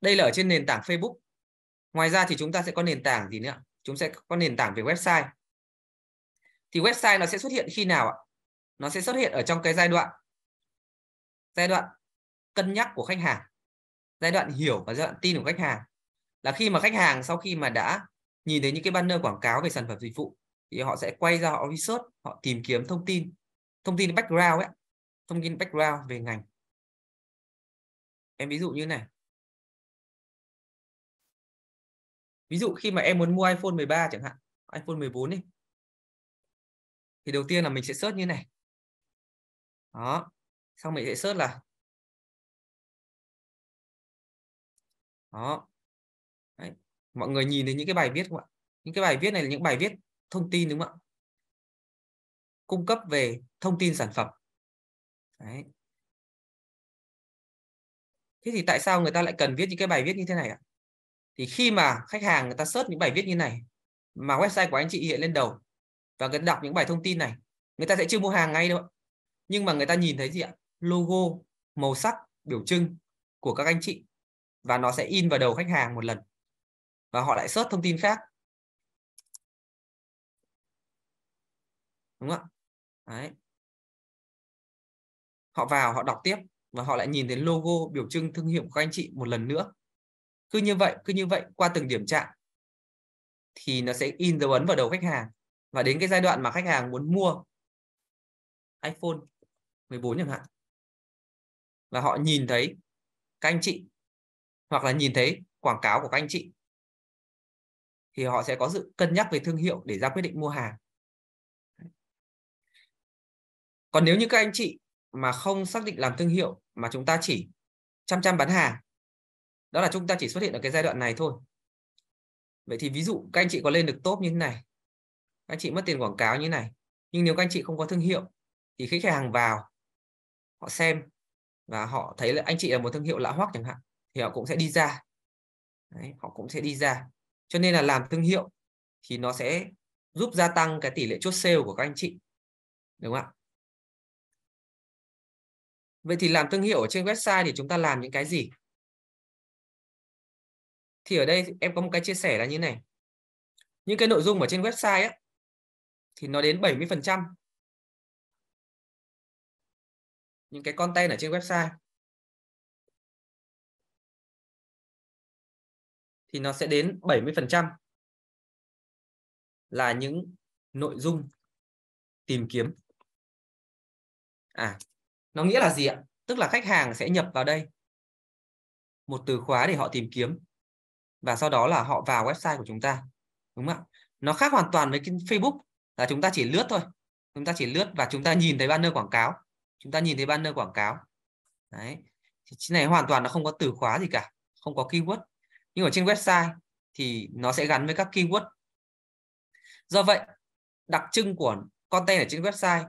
đây là ở trên nền tảng Facebook ngoài ra thì chúng ta sẽ có nền tảng gì nữa chúng sẽ có nền tảng về website thì website nó sẽ xuất hiện khi nào ạ nó sẽ xuất hiện ở trong cái giai đoạn giai đoạn cân nhắc của khách hàng giai đoạn hiểu và giai đoạn tin của khách hàng là khi mà khách hàng sau khi mà đã nhìn thấy những cái banner quảng cáo về sản phẩm dịch vụ thì họ sẽ quay ra họ research họ tìm kiếm thông tin thông tin background ấy thông tin background về ngành em ví dụ như này ví dụ khi mà em muốn mua iPhone 13 chẳng hạn iPhone 14 đi thì đầu tiên là mình sẽ search như này đó xong mình sẽ search là đó Đấy. mọi người nhìn thấy những cái bài viết không ạ những cái bài viết này là những bài viết thông tin đúng không ạ cung cấp về thông tin sản phẩm Đấy. thế thì tại sao người ta lại cần viết những cái bài viết như thế này ạ thì khi mà khách hàng người ta search những bài viết như này mà website của anh chị hiện lên đầu và người ta đọc những bài thông tin này người ta sẽ chưa mua hàng ngay đâu nhưng mà người ta nhìn thấy gì ạ logo màu sắc biểu trưng của các anh chị và nó sẽ in vào đầu khách hàng một lần và họ lại search thông tin khác đúng không ạ Đấy. Họ vào họ đọc tiếp và họ lại nhìn thấy logo biểu trưng thương hiệu của anh chị một lần nữa. Cứ như vậy, cứ như vậy qua từng điểm chạm thì nó sẽ in dấu ấn vào đầu khách hàng và đến cái giai đoạn mà khách hàng muốn mua iPhone 14 chẳng hạn và họ nhìn thấy các anh chị hoặc là nhìn thấy quảng cáo của các anh chị thì họ sẽ có sự cân nhắc về thương hiệu để ra quyết định mua hàng còn nếu như các anh chị mà không xác định làm thương hiệu mà chúng ta chỉ chăm chăm bán hàng đó là chúng ta chỉ xuất hiện ở cái giai đoạn này thôi vậy thì ví dụ các anh chị có lên được top như thế này các anh chị mất tiền quảng cáo như thế này nhưng nếu các anh chị không có thương hiệu thì khi khách hàng vào họ xem và họ thấy là anh chị là một thương hiệu lạ hoắc chẳng hạn thì họ cũng sẽ đi ra Đấy, họ cũng sẽ đi ra cho nên là làm thương hiệu thì nó sẽ giúp gia tăng cái tỷ lệ chốt sale của các anh chị đúng không ạ Vậy thì làm thương hiệu ở trên website thì chúng ta làm những cái gì? Thì ở đây em có một cái chia sẻ là như này. Những cái nội dung ở trên website ấy, thì nó đến 70% những cái content ở trên website thì nó sẽ đến 70% là những nội dung tìm kiếm. À, nó nghĩa là gì ạ tức là khách hàng sẽ nhập vào đây một từ khóa để họ tìm kiếm và sau đó là họ vào website của chúng ta đúng không ạ nó khác hoàn toàn với cái Facebook là chúng ta chỉ lướt thôi chúng ta chỉ lướt và chúng ta nhìn thấy banner quảng cáo chúng ta nhìn thấy banner quảng cáo đấy cái này hoàn toàn nó không có từ khóa gì cả không có keyword nhưng ở trên website thì nó sẽ gắn với các keyword do vậy đặc trưng của content ở trên website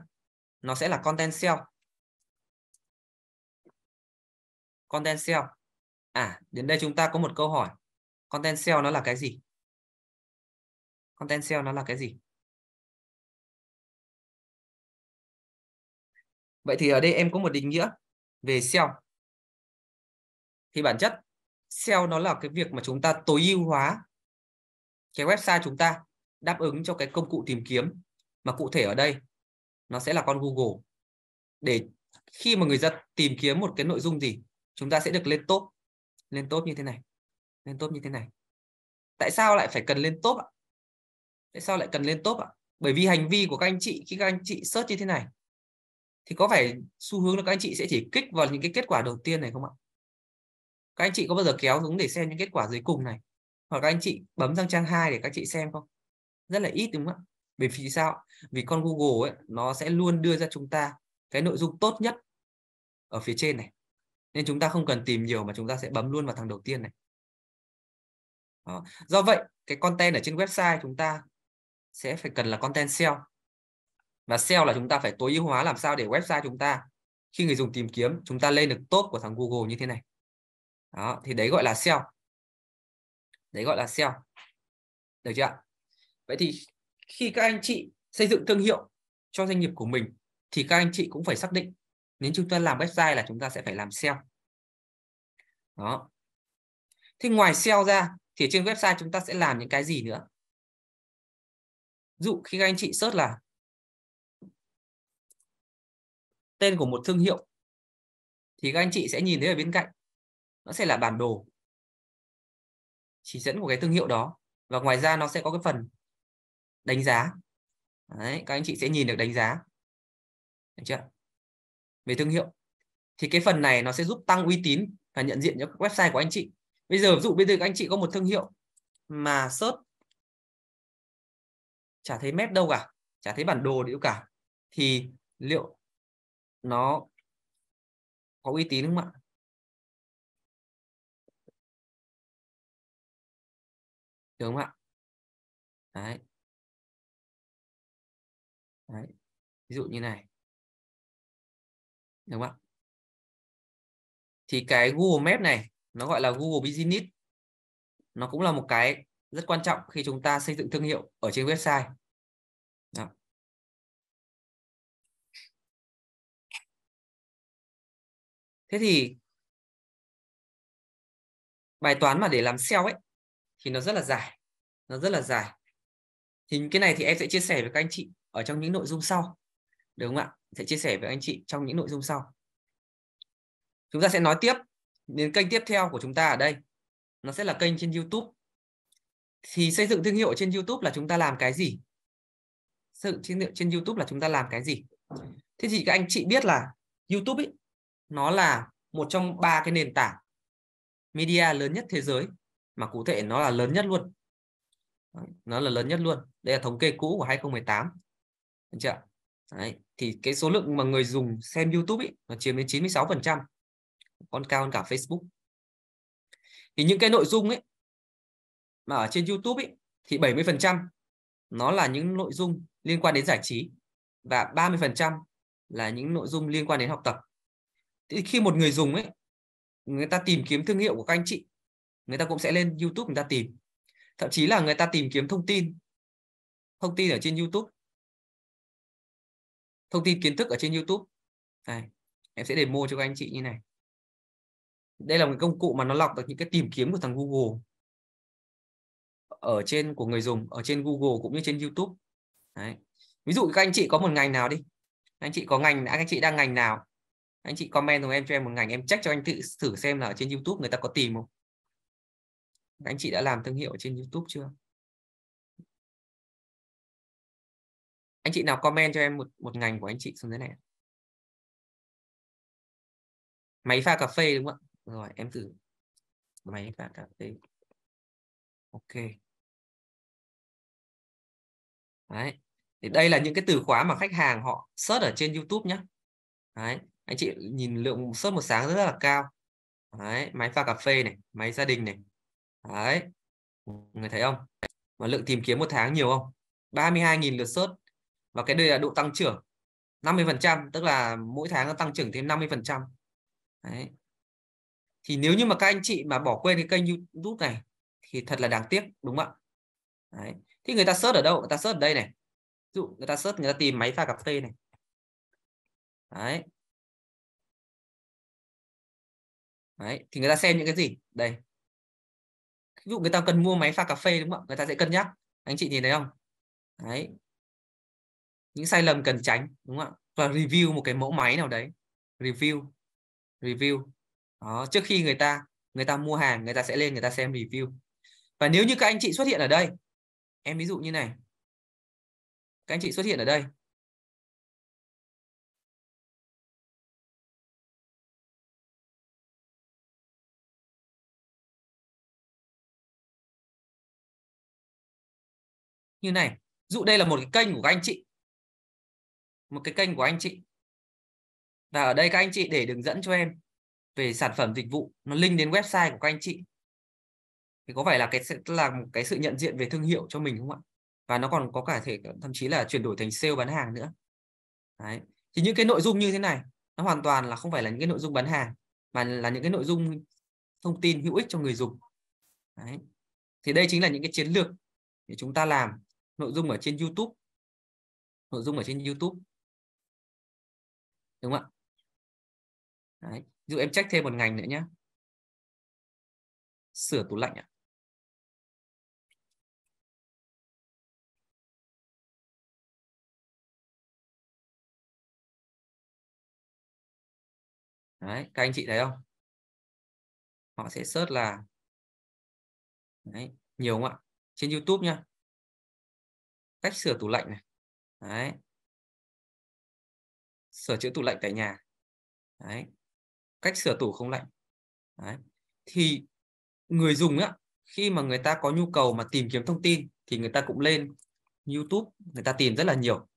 nó sẽ là content SEO Content Cell. À, đến đây chúng ta có một câu hỏi. Content Cell nó là cái gì? Content Cell nó là cái gì? Vậy thì ở đây em có một định nghĩa về SEO. Thì bản chất SEO nó là cái việc mà chúng ta tối ưu hóa cái website chúng ta đáp ứng cho cái công cụ tìm kiếm mà cụ thể ở đây nó sẽ là con Google để khi mà người dân tìm kiếm một cái nội dung gì chúng ta sẽ được lên top lên top như thế này lên top như thế này tại sao lại phải cần lên top ạ tại sao lại cần lên top ạ bởi vì hành vi của các anh chị khi các anh chị search như thế này thì có phải xu hướng là các anh chị sẽ chỉ kích vào những cái kết quả đầu tiên này không ạ các anh chị có bao giờ kéo xuống để xem những kết quả dưới cùng này hoặc các anh chị bấm sang trang 2 để các chị xem không rất là ít đúng không ạ bởi vì sao vì con Google ấy nó sẽ luôn đưa ra chúng ta cái nội dung tốt nhất ở phía trên này nên chúng ta không cần tìm nhiều mà chúng ta sẽ bấm luôn vào thằng đầu tiên này đó. do vậy cái content ở trên website chúng ta sẽ phải cần là content SEO và SEO là chúng ta phải tối ưu hóa làm sao để website chúng ta khi người dùng tìm kiếm chúng ta lên được top của thằng Google như thế này đó thì đấy gọi là SEO đấy gọi là SEO được chưa ạ vậy thì khi các anh chị xây dựng thương hiệu cho doanh nghiệp của mình thì các anh chị cũng phải xác định nếu chúng ta làm website là chúng ta sẽ phải làm SEO đó Thì ngoài SEO ra thì trên website chúng ta sẽ làm những cái gì nữa dụ khi các anh chị search là tên của một thương hiệu thì các anh chị sẽ nhìn thấy ở bên cạnh nó sẽ là bản đồ chỉ dẫn của cái thương hiệu đó và ngoài ra nó sẽ có cái phần đánh giá Đấy, các anh chị sẽ nhìn được đánh giá được chưa về thương hiệu thì cái phần này nó sẽ giúp tăng uy tín và nhận diện cho website của anh chị bây giờ ví dụ bây giờ các anh chị có một thương hiệu mà search chả thấy map đâu cả chả thấy bản đồ đâu cả thì liệu nó có uy tín không ạ được không ạ đấy. đấy ví dụ như này đúng không ạ thì cái Google Map này nó gọi là Google Business nó cũng là một cái rất quan trọng khi chúng ta xây dựng thương hiệu ở trên website Đó. thế thì bài toán mà để làm SEO ấy thì nó rất là dài nó rất là dài thì cái này thì em sẽ chia sẻ với các anh chị ở trong những nội dung sau được không ạ sẽ chia sẻ với anh chị trong những nội dung sau chúng ta sẽ nói tiếp đến kênh tiếp theo của chúng ta ở đây nó sẽ là kênh trên YouTube thì xây dựng thương hiệu trên YouTube là chúng ta làm cái gì xây dựng thương hiệu trên YouTube là chúng ta làm cái gì thế thì các anh chị biết là YouTube ấy nó là một trong ba cái nền tảng media lớn nhất thế giới mà cụ thể nó là lớn nhất luôn nó là lớn nhất luôn đây là thống kê cũ của 2018 được chưa Đấy, thì cái số lượng mà người dùng xem YouTube ý nó chiếm đến 96%, còn cao hơn cả Facebook. Thì những cái nội dung ấy mà ở trên YouTube ý thì 70% nó là những nội dung liên quan đến giải trí và 30% là những nội dung liên quan đến học tập. Thì khi một người dùng ấy người ta tìm kiếm thương hiệu của các anh chị, người ta cũng sẽ lên YouTube người ta tìm. Thậm chí là người ta tìm kiếm thông tin thông tin ở trên YouTube thông tin kiến thức ở trên YouTube này em sẽ mua cho các anh chị như này đây là một công cụ mà nó lọc được những cái tìm kiếm của thằng Google ở trên của người dùng ở trên Google cũng như trên YouTube Đấy. ví dụ các anh chị có một ngành nào đi anh chị có ngành anh chị đang ngành nào anh chị comment cùng em cho em một ngành em check cho anh chị thử xem là ở trên YouTube người ta có tìm không các anh chị đã làm thương hiệu ở trên YouTube chưa anh chị nào comment cho em một một ngành của anh chị xuống dưới này máy pha cà phê đúng không ạ rồi em thử máy pha cà phê ok đấy thì đây là những cái từ khóa mà khách hàng họ search ở trên YouTube nhé đấy anh chị nhìn lượng search một sáng rất là cao đấy máy pha cà phê này máy gia đình này đấy người thấy không mà lượng tìm kiếm một tháng nhiều không 32.000 lượt search và cái đây là độ tăng trưởng 50% tức là mỗi tháng nó tăng trưởng thêm 50% đấy thì nếu như mà các anh chị mà bỏ quên cái kênh YouTube này thì thật là đáng tiếc đúng không ạ thì người ta search ở đâu người ta search ở đây này ví dụ người ta search người ta tìm máy pha cà phê này đấy đấy thì người ta xem những cái gì đây ví dụ người ta cần mua máy pha cà phê đúng không ạ người ta sẽ cân nhắc anh chị nhìn thấy không đấy những sai lầm cần tránh đúng không ạ và review một cái mẫu máy nào đấy review review đó trước khi người ta người ta mua hàng người ta sẽ lên người ta xem review và nếu như các anh chị xuất hiện ở đây em ví dụ như này các anh chị xuất hiện ở đây như này dụ đây là một cái kênh của các anh chị một cái kênh của anh chị và ở đây các anh chị để đường dẫn cho em về sản phẩm dịch vụ nó link đến website của các anh chị thì có phải là cái là một cái sự nhận diện về thương hiệu cho mình không ạ và nó còn có cả thể thậm chí là chuyển đổi thành sale bán hàng nữa Đấy. thì những cái nội dung như thế này nó hoàn toàn là không phải là những cái nội dung bán hàng mà là những cái nội dung thông tin hữu ích cho người dùng Đấy. thì đây chính là những cái chiến lược để chúng ta làm nội dung ở trên YouTube nội dung ở trên YouTube đúng không ạ ví dụ em check thêm một ngành nữa nhé sửa tủ lạnh ạ Đấy, các anh chị thấy không? Họ sẽ search là Đấy, nhiều không ạ? Trên YouTube nhá. Cách sửa tủ lạnh này. Đấy sửa chữa tủ lạnh tại nhà Đấy. cách sửa tủ không lạnh Đấy. thì người dùng á khi mà người ta có nhu cầu mà tìm kiếm thông tin thì người ta cũng lên YouTube người ta tìm rất là nhiều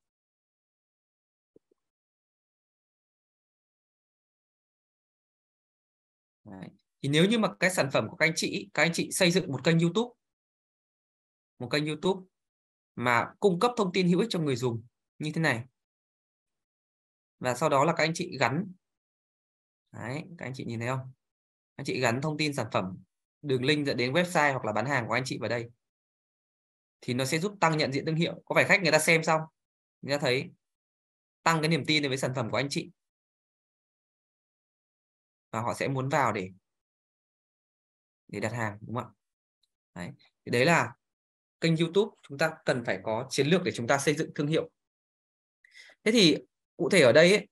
Đấy. thì nếu như mà cái sản phẩm của các anh chị các anh chị xây dựng một kênh YouTube một kênh YouTube mà cung cấp thông tin hữu ích cho người dùng như thế này và sau đó là các anh chị gắn Đấy, các anh chị nhìn thấy không anh chị gắn thông tin sản phẩm đường link dẫn đến website hoặc là bán hàng của anh chị vào đây thì nó sẽ giúp tăng nhận diện thương hiệu có phải khách người ta xem xong người ta thấy tăng cái niềm tin đối với sản phẩm của anh chị và họ sẽ muốn vào để để đặt hàng đúng không ạ đấy thì đấy là kênh YouTube chúng ta cần phải có chiến lược để chúng ta xây dựng thương hiệu thế thì cụ thể ở đây ấy,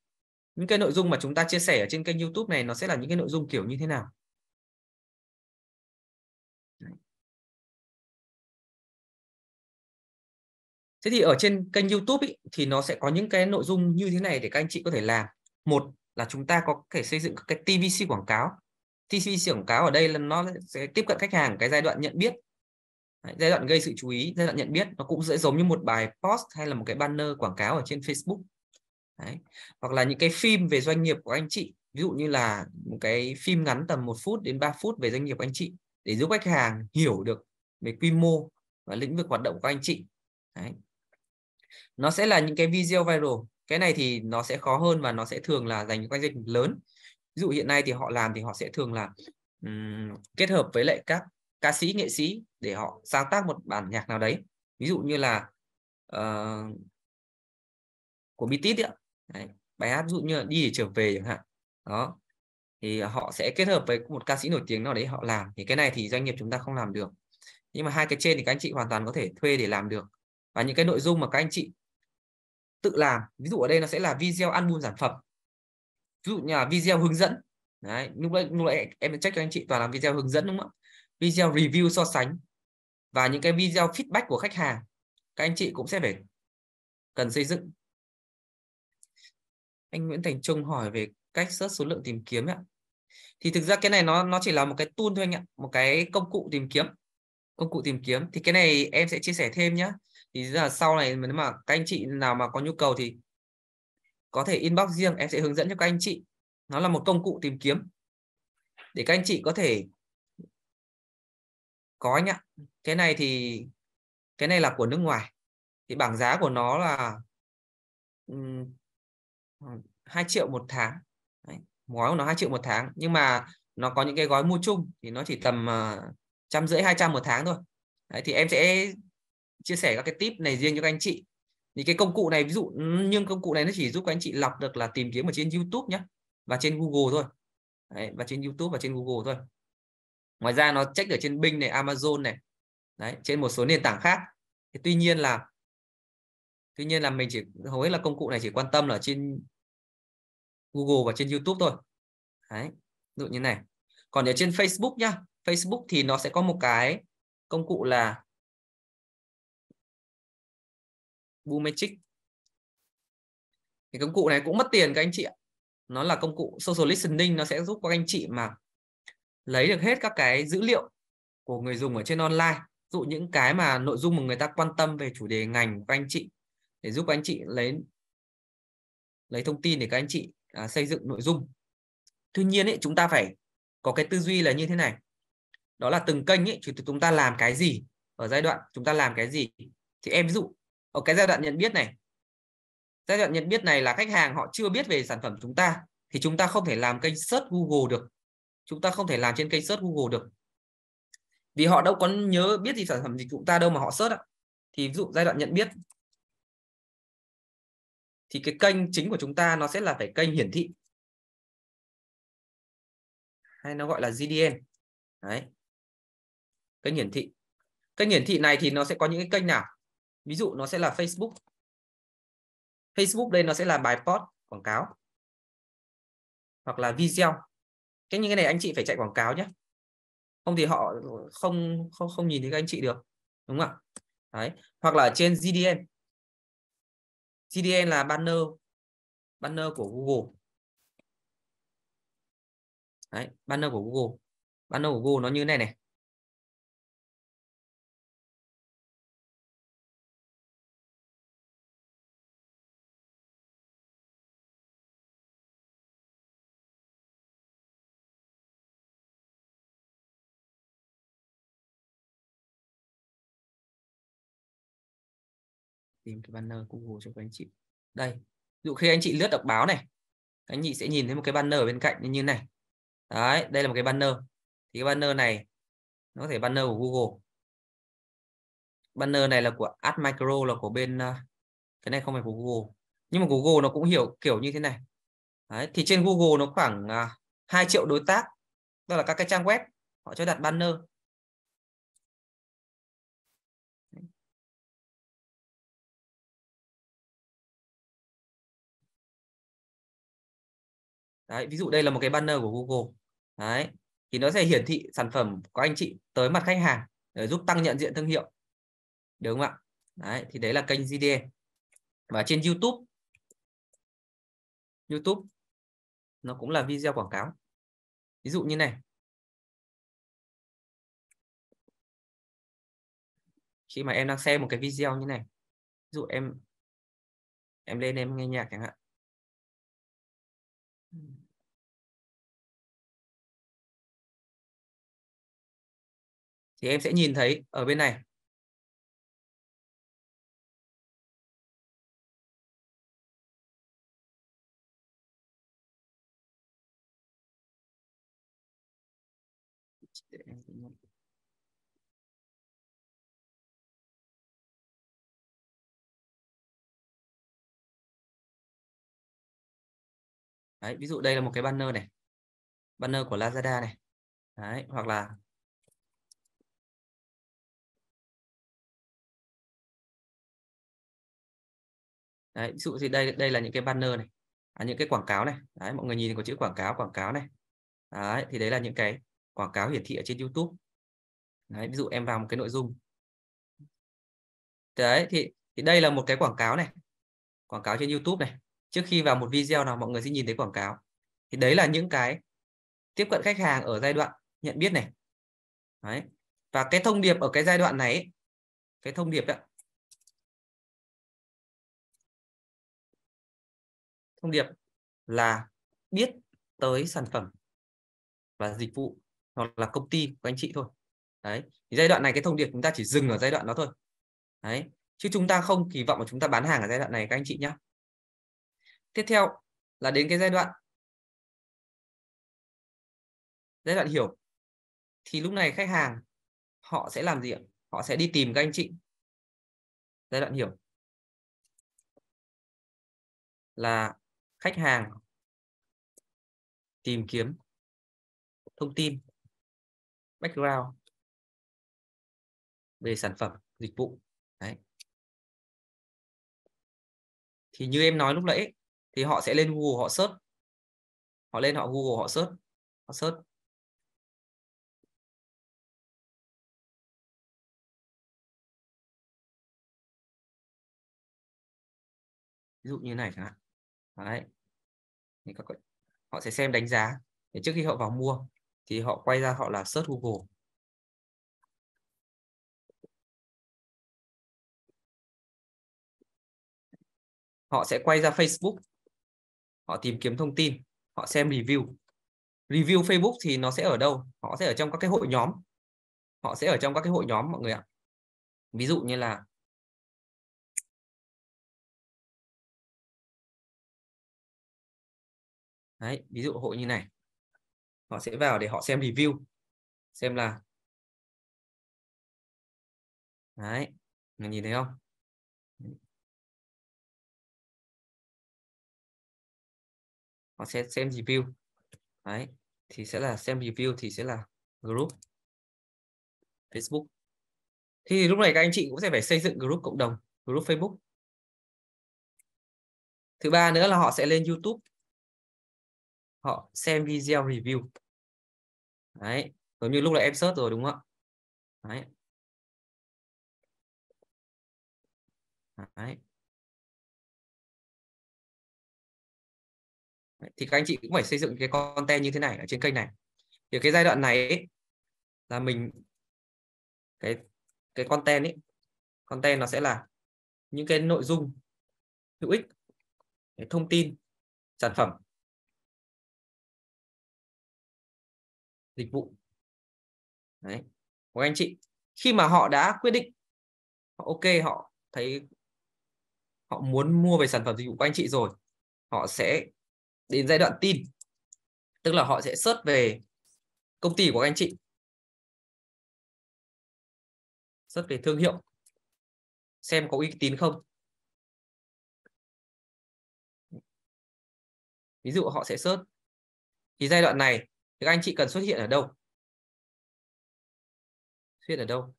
những cái nội dung mà chúng ta chia sẻ ở trên kênh youtube này nó sẽ là những cái nội dung kiểu như thế nào Thế thì ở trên kênh YouTube ý, thì nó sẽ có những cái nội dung như thế này để các anh chị có thể làm. Một là chúng ta có thể xây dựng cái TVC quảng cáo. TVC quảng cáo ở đây là nó sẽ tiếp cận khách hàng cái giai đoạn nhận biết. giai đoạn gây sự chú ý, giai đoạn nhận biết nó cũng sẽ giống như một bài post hay là một cái banner quảng cáo ở trên Facebook. Đấy. hoặc là những cái phim về doanh nghiệp của anh chị ví dụ như là một cái phim ngắn tầm 1 phút đến 3 phút về doanh nghiệp của anh chị để giúp khách hàng hiểu được về quy mô và lĩnh vực hoạt động của anh chị Đấy. nó sẽ là những cái video viral cái này thì nó sẽ khó hơn và nó sẽ thường là dành cho các doanh nghiệp lớn ví dụ hiện nay thì họ làm thì họ sẽ thường là um, kết hợp với lại các ca sĩ nghệ sĩ để họ sáng tác một bản nhạc nào đấy ví dụ như là uh, của BTS ạ Đấy. bài hát dụ như là đi để trở về chẳng hạn đó thì họ sẽ kết hợp với một ca sĩ nổi tiếng nào đấy họ làm thì cái này thì doanh nghiệp chúng ta không làm được nhưng mà hai cái trên thì các anh chị hoàn toàn có thể thuê để làm được và những cái nội dung mà các anh chị tự làm ví dụ ở đây nó sẽ là video album sản phẩm ví dụ như là video hướng dẫn đấy lúc đấy, lúc đấy em check cho anh chị toàn làm video hướng dẫn đúng không ạ video review so sánh và những cái video feedback của khách hàng các anh chị cũng sẽ phải cần xây dựng anh Nguyễn Thành Trung hỏi về cách search số lượng tìm kiếm ạ thì thực ra cái này nó nó chỉ là một cái tool thôi anh ạ một cái công cụ tìm kiếm công cụ tìm kiếm thì cái này em sẽ chia sẻ thêm nhá thì giờ sau này nếu mà các anh chị nào mà có nhu cầu thì có thể inbox riêng em sẽ hướng dẫn cho các anh chị nó là một công cụ tìm kiếm để các anh chị có thể có anh ạ cái này thì cái này là của nước ngoài thì bảng giá của nó là 2 triệu một tháng Đấy. gói của nó 2 triệu một tháng nhưng mà nó có những cái gói mua chung thì nó chỉ tầm ờ, trăm rưỡi hai trăm một tháng thôi Đấy, thì em sẽ chia sẻ các cái tip này riêng cho các anh chị thì cái công cụ này ví dụ nhưng công cụ này nó chỉ giúp các anh chị lọc được là tìm kiếm ở trên YouTube nhé và trên Google thôi Đấy, và trên YouTube và trên Google thôi ngoài ra nó check ở trên Bing này Amazon này Đấy, trên một số nền tảng khác thì tuy nhiên là tuy nhiên là mình chỉ hầu hết là công cụ này chỉ quan tâm là trên Google và trên YouTube thôi đấy ví dụ như này còn ở trên Facebook nhá Facebook thì nó sẽ có một cái công cụ là Boometric thì công cụ này cũng mất tiền các anh chị ạ nó là công cụ social listening nó sẽ giúp các anh chị mà lấy được hết các cái dữ liệu của người dùng ở trên online dụ những cái mà nội dung mà người ta quan tâm về chủ đề ngành của các anh chị để giúp anh chị lấy lấy thông tin để các anh chị à, xây dựng nội dung tuy nhiên ấy, chúng ta phải có cái tư duy là như thế này đó là từng kênh ấy, chúng ta làm cái gì ở giai đoạn chúng ta làm cái gì thì em ví dụ ở cái giai đoạn nhận biết này giai đoạn nhận biết này là khách hàng họ chưa biết về sản phẩm chúng ta thì chúng ta không thể làm kênh search Google được chúng ta không thể làm trên kênh search Google được vì họ đâu có nhớ biết gì sản phẩm dịch vụ ta đâu mà họ search ạ thì ví dụ giai đoạn nhận biết thì cái kênh chính của chúng ta nó sẽ là phải kênh hiển thị hay nó gọi là GDN đấy kênh hiển thị kênh hiển thị này thì nó sẽ có những cái kênh nào ví dụ nó sẽ là Facebook Facebook đây nó sẽ là bài post quảng cáo hoặc là video cái những cái này anh chị phải chạy quảng cáo nhé không thì họ không không không nhìn thấy các anh chị được đúng không ạ đấy hoặc là trên GDN CDN là banner banner của Google Đấy, banner của Google banner của Google nó như thế này này tìm cái banner Google cho các anh chị đây ví dụ khi anh chị lướt đọc báo này anh chị sẽ nhìn thấy một cái banner bên cạnh như này đấy đây là một cái banner thì cái banner này nó có thể banner của Google banner này là của Ad Micro là của bên à, cái này không phải của Google nhưng mà Google nó cũng hiểu kiểu như thế này Đấy, thì trên Google nó khoảng uh, à, 2 triệu đối tác đó là các cái trang web họ cho đặt banner đấy ví dụ đây là một cái banner của Google đấy thì nó sẽ hiển thị sản phẩm của anh chị tới mặt khách hàng để giúp tăng nhận diện thương hiệu đúng không ạ đấy thì đấy là kênh GDA và trên YouTube YouTube nó cũng là video quảng cáo ví dụ như này khi mà em đang xem một cái video như này ví dụ em em lên em nghe nhạc chẳng hạn thì em sẽ nhìn thấy ở bên này Đấy, ví dụ đây là một cái banner này banner của Lazada này Đấy, hoặc là đấy, ví dụ thì đây đây là những cái banner này à, những cái quảng cáo này đấy, mọi người nhìn có chữ quảng cáo quảng cáo này đấy, thì đấy là những cái quảng cáo hiển thị ở trên YouTube đấy, ví dụ em vào một cái nội dung đấy thì, thì đây là một cái quảng cáo này quảng cáo trên YouTube này trước khi vào một video nào mọi người sẽ nhìn thấy quảng cáo thì đấy là những cái tiếp cận khách hàng ở giai đoạn nhận biết này đấy. và cái thông điệp ở cái giai đoạn này cái thông điệp đó, thông điệp là biết tới sản phẩm và dịch vụ hoặc là công ty của anh chị thôi đấy thì giai đoạn này cái thông điệp chúng ta chỉ dừng ở giai đoạn đó thôi đấy chứ chúng ta không kỳ vọng là chúng ta bán hàng ở giai đoạn này các anh chị nhé tiếp theo là đến cái giai đoạn giai đoạn hiểu thì lúc này khách hàng họ sẽ làm gì ạ họ sẽ đi tìm các anh chị giai đoạn hiểu là khách hàng tìm kiếm thông tin background về sản phẩm dịch vụ đấy thì như em nói lúc nãy thì họ sẽ lên Google họ search họ lên họ Google họ search họ search ví dụ như này chẳng hạn Đấy. Thì các, họ sẽ xem đánh giá để trước khi họ vào mua thì họ quay ra họ là search Google họ sẽ quay ra Facebook họ tìm kiếm thông tin họ xem review review Facebook thì nó sẽ ở đâu họ sẽ ở trong các cái hội nhóm họ sẽ ở trong các cái hội nhóm mọi người ạ ví dụ như là Đấy, ví dụ hội như này họ sẽ vào để họ xem review xem là đấy mình nhìn thấy không họ sẽ xem review đấy thì sẽ là xem review thì sẽ là group Facebook thì lúc này các anh chị cũng sẽ phải xây dựng group cộng đồng group Facebook thứ ba nữa là họ sẽ lên YouTube họ xem video review đấy giống như lúc là em search rồi đúng không ạ đấy đấy thì các anh chị cũng phải xây dựng cái content như thế này ở trên kênh này thì cái giai đoạn này ấy, là mình cái cái content ấy content nó sẽ là những cái nội dung hữu ích thông tin sản phẩm dịch vụ đấy của anh chị khi mà họ đã quyết định họ ok họ thấy họ muốn mua về sản phẩm dịch vụ của anh chị rồi họ sẽ đến giai đoạn tin tức là họ sẽ search về công ty của anh chị search về thương hiệu xem có uy tín không ví dụ họ sẽ search thì giai đoạn này thì các anh chị cần xuất hiện ở đâu xuất hiện ở đâu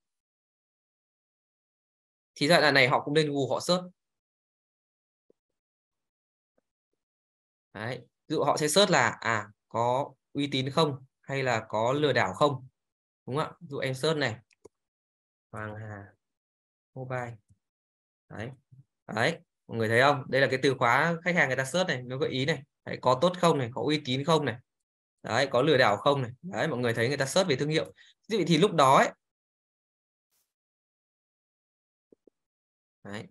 thì giai đoạn này họ cũng lên google họ search Đấy. Ví dụ họ sẽ search là à có uy tín không hay là có lừa đảo không đúng không ạ ví dụ em search này hoàng hà mobile đấy đấy mọi người thấy không đây là cái từ khóa khách hàng người ta search này nó gợi ý này đấy, có tốt không này có uy tín không này đấy có lừa đảo không này đấy mọi người thấy người ta search về thương hiệu thì, thì lúc đó ấy, đấy.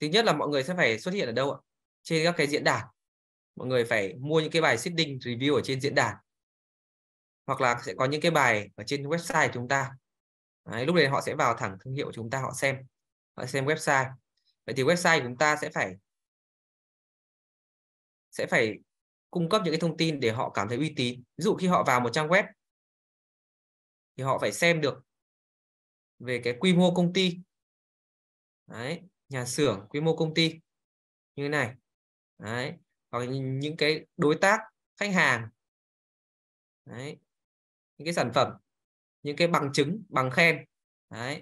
thứ nhất là mọi người sẽ phải xuất hiện ở đâu ạ trên các cái diễn đàn mọi người phải mua những cái bài sitting review ở trên diễn đàn hoặc là sẽ có những cái bài ở trên website của chúng ta đấy, lúc này họ sẽ vào thẳng thương hiệu của chúng ta họ xem họ xem website vậy thì website của chúng ta sẽ phải sẽ phải cung cấp những cái thông tin để họ cảm thấy uy tín ví dụ khi họ vào một trang web thì họ phải xem được về cái quy mô công ty đấy nhà xưởng quy mô công ty như thế này đấy hoặc những cái đối tác khách hàng đấy những cái sản phẩm những cái bằng chứng bằng khen đấy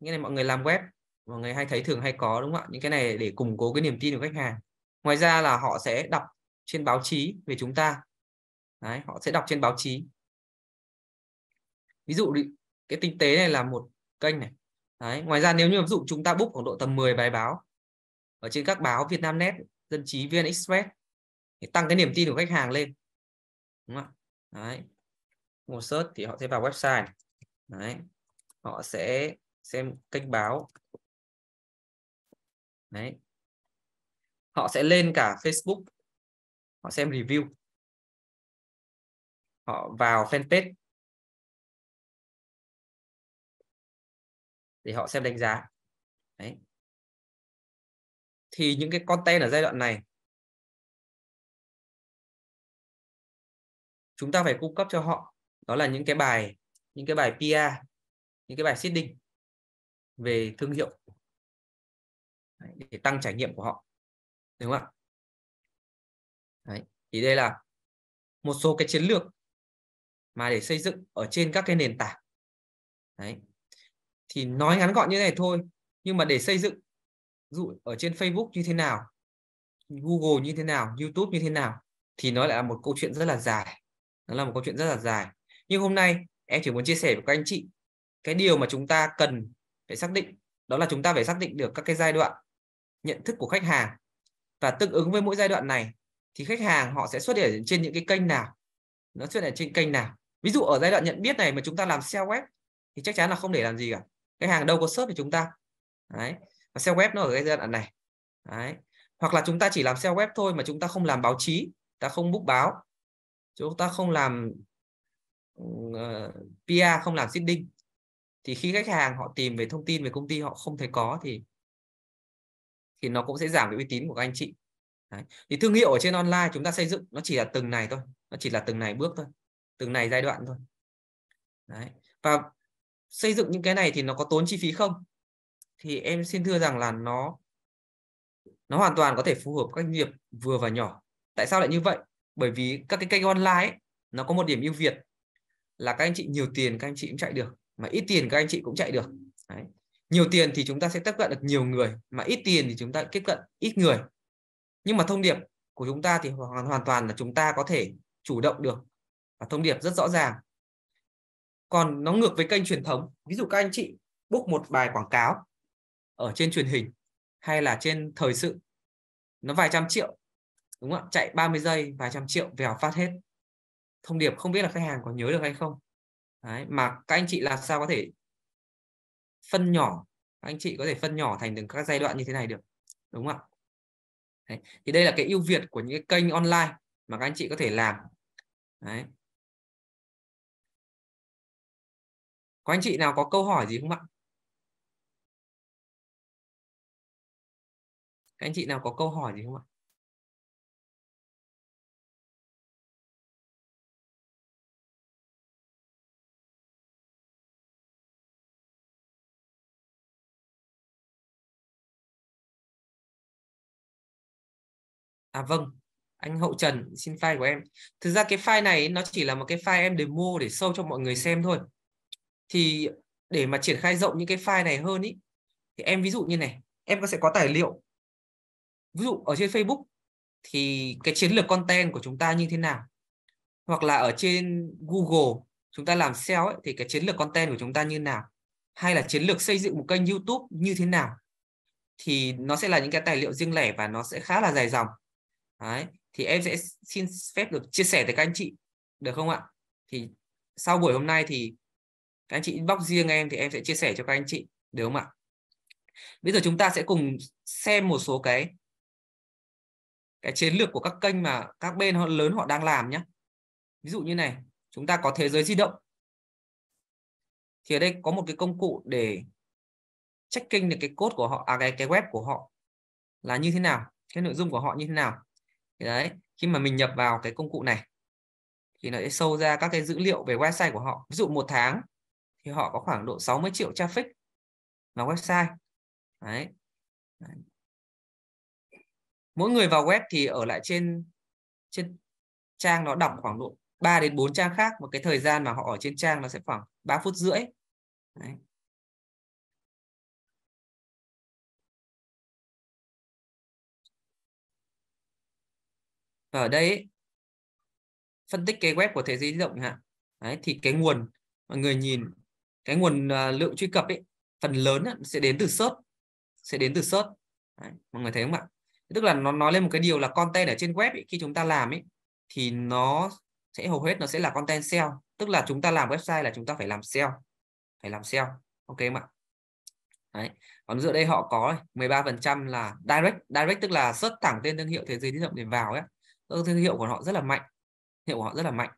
cái này mọi người làm web mọi người hay thấy thường hay có đúng không ạ những cái này để củng cố cái niềm tin của khách hàng ngoài ra là họ sẽ đọc trên báo chí về chúng ta Đấy, họ sẽ đọc trên báo chí ví dụ cái tinh tế này là một kênh này Đấy, ngoài ra nếu như ví dụ chúng ta book khoảng độ tầm 10 bài báo ở trên các báo Việt Nam Net, Dân trí, VN Express để tăng cái niềm tin của khách hàng lên. Đúng không? Đấy. Một search thì họ sẽ vào website. Đấy. Họ sẽ xem kênh báo. Đấy. Họ sẽ lên cả Facebook họ xem review họ vào fanpage để họ xem đánh giá đấy thì những cái content ở giai đoạn này chúng ta phải cung cấp cho họ đó là những cái bài những cái bài PR những cái bài seeding về thương hiệu để tăng trải nghiệm của họ đúng không ạ Đấy. Thì đây là một số cái chiến lược mà để xây dựng ở trên các cái nền tảng. Đấy. Thì nói ngắn gọn như này thôi, nhưng mà để xây dựng dụ ở trên Facebook như thế nào, Google như thế nào, YouTube như thế nào thì nó lại là một câu chuyện rất là dài. Nó là một câu chuyện rất là dài. Nhưng hôm nay em chỉ muốn chia sẻ với các anh chị cái điều mà chúng ta cần phải xác định đó là chúng ta phải xác định được các cái giai đoạn nhận thức của khách hàng và tương ứng với mỗi giai đoạn này thì khách hàng họ sẽ xuất hiện trên những cái kênh nào nó xuất hiện trên kênh nào ví dụ ở giai đoạn nhận biết này mà chúng ta làm SEO web thì chắc chắn là không để làm gì cả khách hàng đâu có search thì chúng ta đấy và SEO web nó ở cái giai đoạn này đấy hoặc là chúng ta chỉ làm SEO web thôi mà chúng ta không làm báo chí ta không book báo chúng ta không làm uh, ừ, ờ, PR không làm seeding thì khi khách hàng họ tìm về thông tin về công ty họ không thấy có thì thì nó cũng sẽ giảm cái uy tín của các anh chị Đấy. thì thương hiệu ở trên online chúng ta xây dựng nó chỉ là từng này thôi nó chỉ là từng này bước thôi từng này giai đoạn thôi Đấy. và xây dựng những cái này thì nó có tốn chi phí không thì em xin thưa rằng là nó nó hoàn toàn có thể phù hợp các nghiệp vừa và nhỏ tại sao lại như vậy bởi vì các cái kênh online ấy, nó có một điểm ưu việt là các anh chị nhiều tiền các anh chị cũng chạy được mà ít tiền các anh chị cũng chạy được Đấy. nhiều tiền thì chúng ta sẽ tiếp cận được nhiều người mà ít tiền thì chúng ta tiếp cận ít người nhưng mà thông điệp của chúng ta thì hoàn hoàn toàn là chúng ta có thể chủ động được và thông điệp rất rõ ràng còn nó ngược với kênh truyền thống ví dụ các anh chị book một bài quảng cáo ở trên truyền hình hay là trên thời sự nó vài trăm triệu đúng không ạ chạy 30 giây vài trăm triệu vèo phát hết thông điệp không biết là khách hàng có nhớ được hay không Đấy, mà các anh chị làm sao có thể phân nhỏ các anh chị có thể phân nhỏ thành từng các giai đoạn như thế này được đúng không ạ Đấy. thì đây là cái ưu việt của những cái kênh online mà các anh chị có thể làm Đấy. có anh chị nào có câu hỏi gì không ạ các anh chị nào có câu hỏi gì không ạ à vâng anh hậu trần xin file của em thực ra cái file này nó chỉ là một cái file em demo để sâu cho mọi người xem thôi thì để mà triển khai rộng những cái file này hơn ý thì em ví dụ như này em có sẽ có tài liệu ví dụ ở trên facebook thì cái chiến lược content của chúng ta như thế nào hoặc là ở trên google chúng ta làm SEO ấy, thì cái chiến lược content của chúng ta như nào hay là chiến lược xây dựng một kênh youtube như thế nào thì nó sẽ là những cái tài liệu riêng lẻ và nó sẽ khá là dài dòng Đấy. Thì em sẽ xin phép được chia sẻ với các anh chị được không ạ? Thì sau buổi hôm nay thì các anh chị inbox riêng em thì em sẽ chia sẻ cho các anh chị được không ạ? Bây giờ chúng ta sẽ cùng xem một số cái cái chiến lược của các kênh mà các bên họ lớn họ đang làm nhé. Ví dụ như này, chúng ta có thế giới di động. Thì ở đây có một cái công cụ để checking được cái code của họ, à cái cái web của họ là như thế nào, cái nội dung của họ như thế nào thì đấy khi mà mình nhập vào cái công cụ này thì nó sẽ sâu ra các cái dữ liệu về website của họ ví dụ một tháng thì họ có khoảng độ 60 triệu traffic vào website đấy. đấy mỗi người vào web thì ở lại trên trên trang nó đọc khoảng độ 3 đến 4 trang khác và cái thời gian mà họ ở trên trang nó sẽ khoảng 3 phút rưỡi đấy. và ở đây phân tích cái web của thế giới rộng động hạn đấy thì cái nguồn mọi người nhìn cái nguồn à, lượng truy cập ấy phần lớn sẽ đến từ search sẽ đến từ search đấy, mọi người thấy không ạ tức là nó nói lên một cái điều là content ở trên web ấy, khi chúng ta làm ấy thì nó sẽ hầu hết nó sẽ là content SEO tức là chúng ta làm website là chúng ta phải làm SEO phải làm SEO ok không ạ đấy còn dựa đây họ có 13% là direct direct tức là search thẳng tên thương hiệu thế giới di động để vào ấy ừ, thương hiệu của họ rất là mạnh hiệu của họ rất là mạnh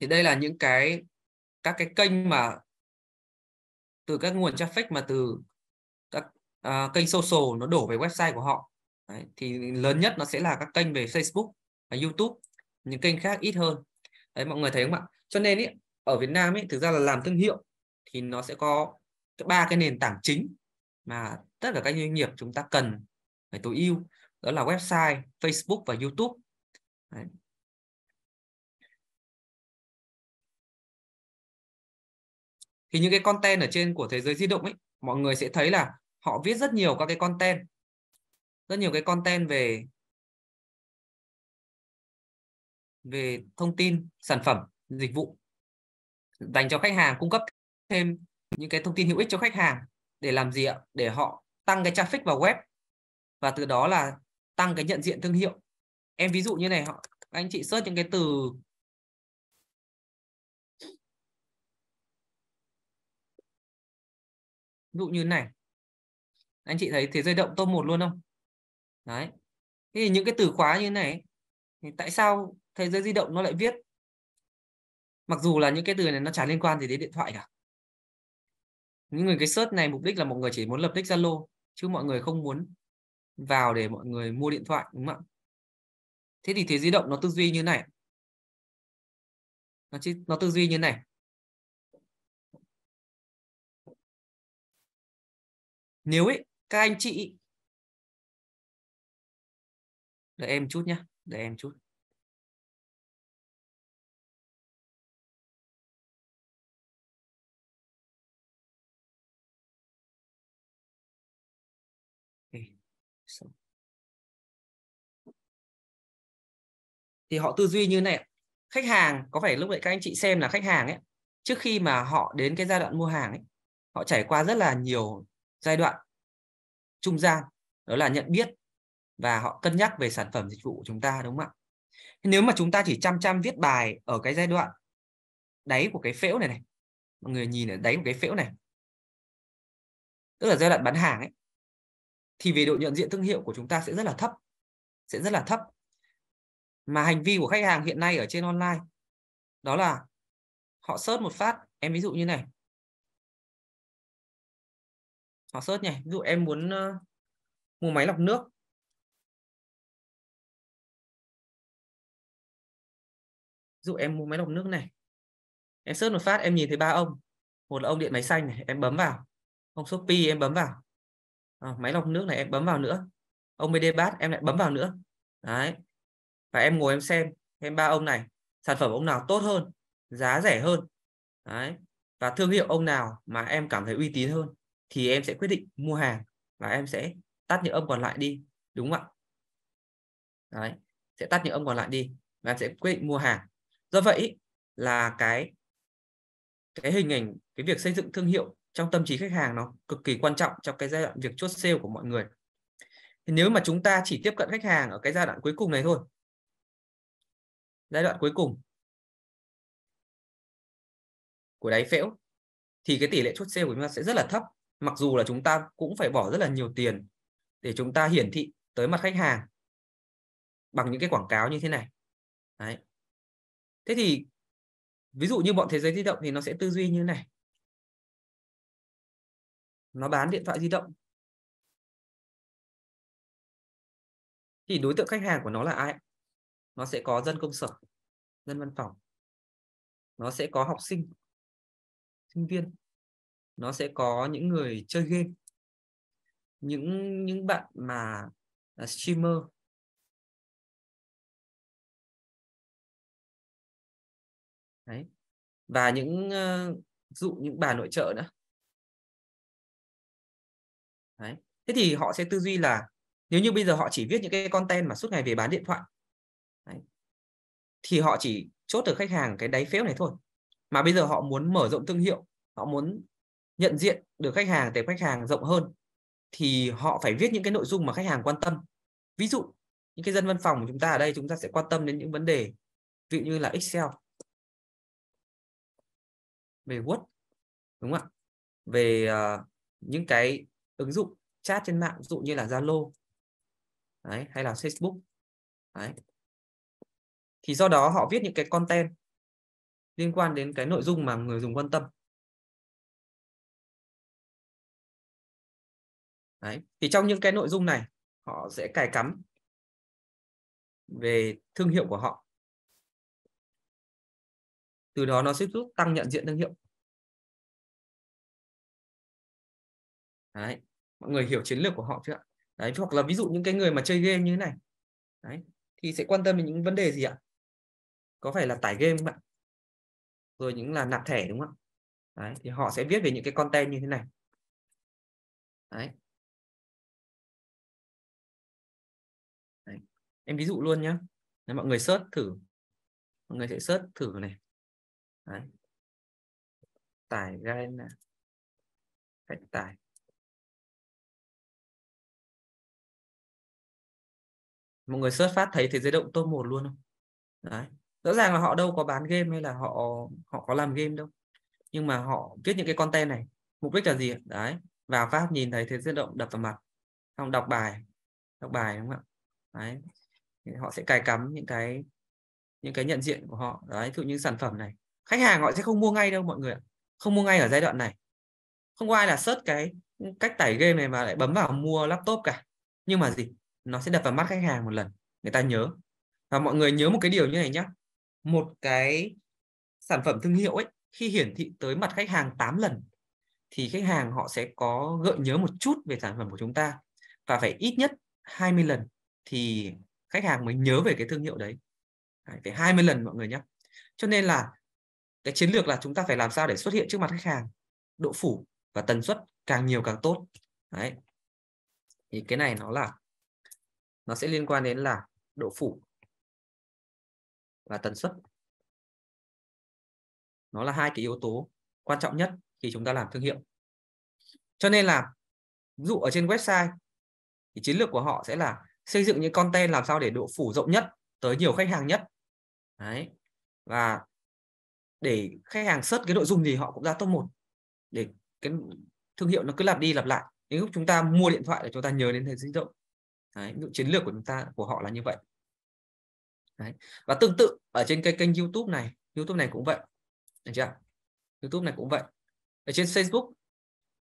thì đây là những cái các cái kênh mà từ các nguồn traffic mà từ các à, kênh social nó đổ về website của họ Đấy, thì lớn nhất nó sẽ là các kênh về Facebook và YouTube những kênh khác ít hơn đấy mọi người thấy không ạ cho nên ý, ở Việt Nam ý, thực ra là làm thương hiệu thì nó sẽ có ba cái nền tảng chính mà tất cả các doanh nghiệp chúng ta cần phải tối ưu đó là website, Facebook và YouTube. Đấy. Thì những cái content ở trên của thế giới di động ấy, mọi người sẽ thấy là họ viết rất nhiều các cái content. Rất nhiều cái content về về thông tin, sản phẩm, dịch vụ dành cho khách hàng cung cấp thêm những cái thông tin hữu ích cho khách hàng để làm gì ạ? Để họ tăng cái traffic vào web và từ đó là tăng cái nhận diện thương hiệu. Em ví dụ như này, họ anh chị search những cái từ ví dụ như này anh chị thấy thế giới động top 1 luôn không đấy thế thì những cái từ khóa như thế này thì tại sao thế giới di động nó lại viết mặc dù là những cái từ này nó chả liên quan gì đến điện thoại cả những người cái search này mục đích là mọi người chỉ muốn lập tích Zalo chứ mọi người không muốn vào để mọi người mua điện thoại đúng không ạ thế thì thế di động nó tư duy như này nó nó tư duy như này nếu ấy các anh chị đợi em chút nhá, đợi em chút thì họ tư duy như này khách hàng có phải lúc vậy các anh chị xem là khách hàng ấy trước khi mà họ đến cái giai đoạn mua hàng ấy họ trải qua rất là nhiều giai đoạn trung gian đó là nhận biết và họ cân nhắc về sản phẩm dịch vụ của chúng ta đúng không ạ nếu mà chúng ta chỉ chăm chăm viết bài ở cái giai đoạn đáy của cái phễu này này mọi người nhìn ở đáy của cái phễu này tức là giai đoạn bán hàng ấy thì về độ nhận diện thương hiệu của chúng ta sẽ rất là thấp sẽ rất là thấp mà hành vi của khách hàng hiện nay ở trên online đó là họ search một phát em ví dụ như này họ search này ví dụ em muốn uh, mua máy lọc nước ví dụ em mua máy lọc nước này em search một phát em nhìn thấy ba ông một là ông điện máy xanh này em bấm vào ông shopee em bấm vào à, máy lọc nước này em bấm vào nữa ông bd bát em lại bấm vào nữa đấy và em ngồi em xem em ba ông này sản phẩm ông nào tốt hơn giá rẻ hơn đấy và thương hiệu ông nào mà em cảm thấy uy tín hơn thì em sẽ quyết định mua hàng và em sẽ tắt những âm còn lại đi đúng không ạ đấy sẽ tắt những âm còn lại đi và em sẽ quyết định mua hàng do vậy là cái cái hình ảnh cái việc xây dựng thương hiệu trong tâm trí khách hàng nó cực kỳ quan trọng trong cái giai đoạn việc chốt sale của mọi người thì nếu mà chúng ta chỉ tiếp cận khách hàng ở cái giai đoạn cuối cùng này thôi giai đoạn cuối cùng của đáy phễu thì cái tỷ lệ chốt sale của chúng ta sẽ rất là thấp mặc dù là chúng ta cũng phải bỏ rất là nhiều tiền để chúng ta hiển thị tới mặt khách hàng bằng những cái quảng cáo như thế này Đấy. thế thì ví dụ như bọn thế giới di động thì nó sẽ tư duy như này nó bán điện thoại di động thì đối tượng khách hàng của nó là ai nó sẽ có dân công sở dân văn phòng nó sẽ có học sinh sinh viên nó sẽ có những người chơi game những những bạn mà à, streamer đấy và những ờ, dụ những bà nội trợ nữa đấy thế thì họ sẽ tư duy là nếu như bây giờ họ chỉ viết những cái content mà suốt ngày về bán điện thoại thì họ chỉ chốt được khách hàng cái đáy phễu này thôi mà bây giờ họ muốn mở rộng thương hiệu họ muốn nhận diện được khách hàng tới khách hàng rộng hơn thì họ phải viết những cái nội dung mà khách hàng quan tâm ví dụ những cái dân văn phòng của chúng ta ở đây chúng ta sẽ quan tâm đến những vấn đề ví dụ như là Excel về Word đúng không ạ về uh, những cái ứng dụng chat trên mạng ví dụ như là Zalo đấy hay là Facebook đấy thì do đó họ viết những cái content liên quan đến cái nội dung mà người dùng quan tâm Đấy. thì trong những cái nội dung này họ sẽ cài cắm về thương hiệu của họ từ đó nó sẽ giúp tăng nhận diện thương hiệu Đấy. mọi người hiểu chiến lược của họ chưa Đấy. hoặc là ví dụ những cái người mà chơi game như thế này Đấy. thì sẽ quan tâm đến những vấn đề gì ạ có phải là tải game không ạ rồi những là nạp thẻ đúng không ạ thì họ sẽ viết về những cái content như thế này đấy. đấy. em ví dụ luôn nhá, đấy, mọi người search thử mọi người sẽ search thử này đấy. tải game là phải tải mọi người search phát thấy thì giới động top 1 luôn không đấy rõ ràng là họ đâu có bán game hay là họ họ có làm game đâu nhưng mà họ viết những cái content này mục đích là gì đấy vào phát nhìn thấy thế rung động đập vào mặt xong đọc bài đọc bài đúng không ạ đấy họ sẽ cài cắm những cái những cái nhận diện của họ đấy dụ như sản phẩm này khách hàng họ sẽ không mua ngay đâu mọi người không mua ngay ở giai đoạn này không có ai là search cái cách tải game này mà lại bấm vào mua laptop cả nhưng mà gì nó sẽ đập vào mắt khách hàng một lần người ta nhớ và mọi người nhớ một cái điều như này nhé một cái sản phẩm thương hiệu ấy khi hiển thị tới mặt khách hàng 8 lần thì khách hàng họ sẽ có gợi nhớ một chút về sản phẩm của chúng ta và phải ít nhất 20 lần thì khách hàng mới nhớ về cái thương hiệu đấy. đấy phải 20 lần mọi người nhé. Cho nên là cái chiến lược là chúng ta phải làm sao để xuất hiện trước mặt khách hàng độ phủ và tần suất càng nhiều càng tốt. Đấy. Thì cái này nó là nó sẽ liên quan đến là độ phủ và tần suất nó là hai cái yếu tố quan trọng nhất khi chúng ta làm thương hiệu cho nên là ví dụ ở trên website thì chiến lược của họ sẽ là xây dựng những content làm sao để độ phủ rộng nhất tới nhiều khách hàng nhất đấy và để khách hàng search cái nội dung gì họ cũng ra top một để cái thương hiệu nó cứ lặp đi lặp lại đến lúc chúng ta mua điện thoại để chúng ta nhớ đến thế dữ liệu đấy, chiến lược của chúng ta của họ là như vậy Đấy. và tương tự ở trên cái kênh YouTube này YouTube này cũng vậy được chưa YouTube này cũng vậy ở trên Facebook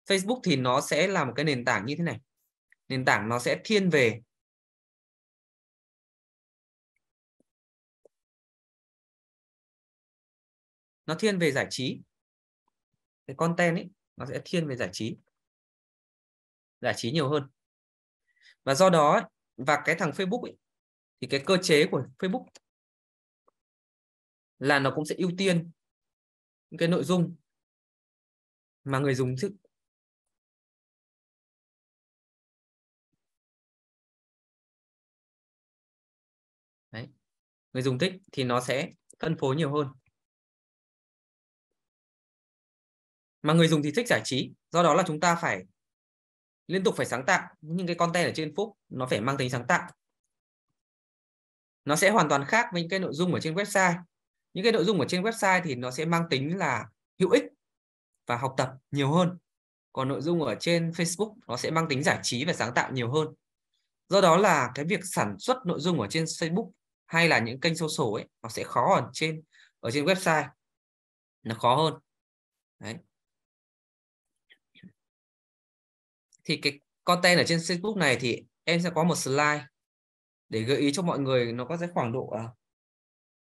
Facebook thì nó sẽ là một cái nền tảng như thế này nền tảng nó sẽ thiên về nó thiên về giải trí cái content ấy nó sẽ thiên về giải trí giải trí nhiều hơn và do đó và cái thằng Facebook ấy, thì cái cơ chế của Facebook là nó cũng sẽ ưu tiên những cái nội dung mà người dùng thích Đấy. người dùng thích thì nó sẽ phân phối nhiều hơn mà người dùng thì thích giải trí do đó là chúng ta phải liên tục phải sáng tạo những cái content ở trên phúc nó phải mang tính sáng tạo nó sẽ hoàn toàn khác với những cái nội dung ở trên website những cái nội dung ở trên website thì nó sẽ mang tính là hữu ích và học tập nhiều hơn còn nội dung ở trên Facebook nó sẽ mang tính giải trí và sáng tạo nhiều hơn do đó là cái việc sản xuất nội dung ở trên Facebook hay là những kênh social ấy nó sẽ khó ở trên ở trên website nó khó hơn đấy thì cái content ở trên Facebook này thì em sẽ có một slide để gợi ý cho mọi người nó có sẽ khoảng độ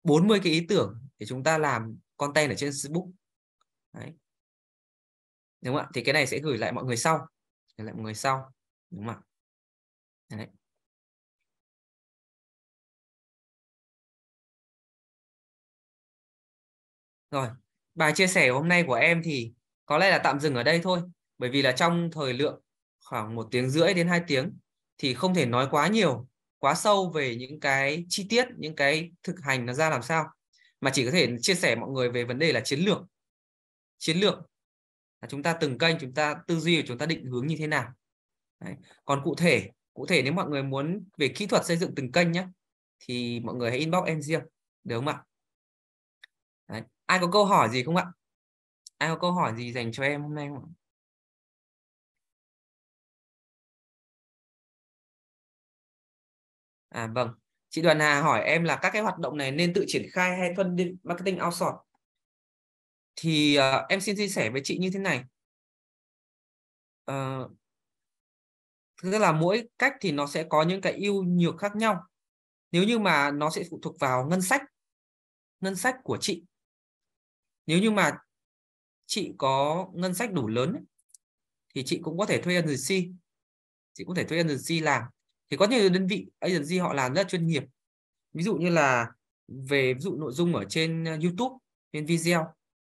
40 à, cái ý tưởng để chúng ta làm content ở trên Facebook đấy đúng không ạ thì cái này sẽ gửi lại mọi người sau gửi lại mọi người sau đúng không ạ đấy rồi bài chia sẻ hôm nay của em thì có lẽ là tạm dừng ở đây thôi bởi vì là trong thời lượng khoảng một tiếng rưỡi đến 2 tiếng thì không thể nói quá nhiều quá sâu về những cái chi tiết những cái thực hành nó ra làm sao mà chỉ có thể chia sẻ mọi người về vấn đề là chiến lược chiến lược là chúng ta từng kênh chúng ta tư duy của chúng ta định hướng như thế nào Đấy. còn cụ thể cụ thể nếu mọi người muốn về kỹ thuật xây dựng từng kênh nhé thì mọi người hãy inbox em riêng được không ạ Đấy. ai có câu hỏi gì không ạ ai có câu hỏi gì dành cho em hôm nay không ạ à vâng chị Đoàn Hà hỏi em là các cái hoạt động này nên tự triển khai hay phân marketing outsource thì uh, em xin chia sẻ với chị như thế này uh, tức là mỗi cách thì nó sẽ có những cái ưu nhược khác nhau nếu như mà nó sẽ phụ thuộc vào ngân sách ngân sách của chị nếu như mà chị có ngân sách đủ lớn thì chị cũng có thể thuê agency chị cũng có thể thuê agency làm thì có nhiều đơn vị agency họ làm rất chuyên nghiệp ví dụ như là về ví dụ nội dung ở trên ờ, YouTube trên video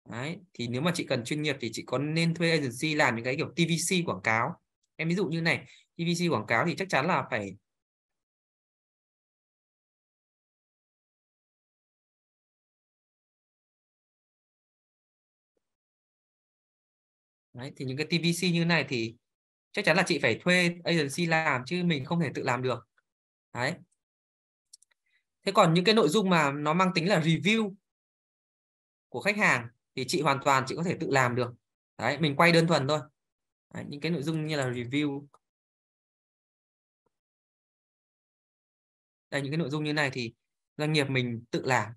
Đấy, thì nếu mà chị cần chuyên nghiệp thì chị có nên thuê agency làm những cái kiểu TVC quảng cáo em ví dụ như này TVC quảng cáo thì chắc chắn là phải Đấy, thì những cái TVC như này thì chắc chắn là chị phải thuê agency làm chứ mình không thể tự làm được đấy thế còn những cái nội dung mà nó mang tính là review của khách hàng thì chị hoàn toàn chị có thể tự làm được đấy mình quay đơn thuần thôi đấy, những cái nội dung như là review đây những cái nội dung như này thì doanh nghiệp mình tự làm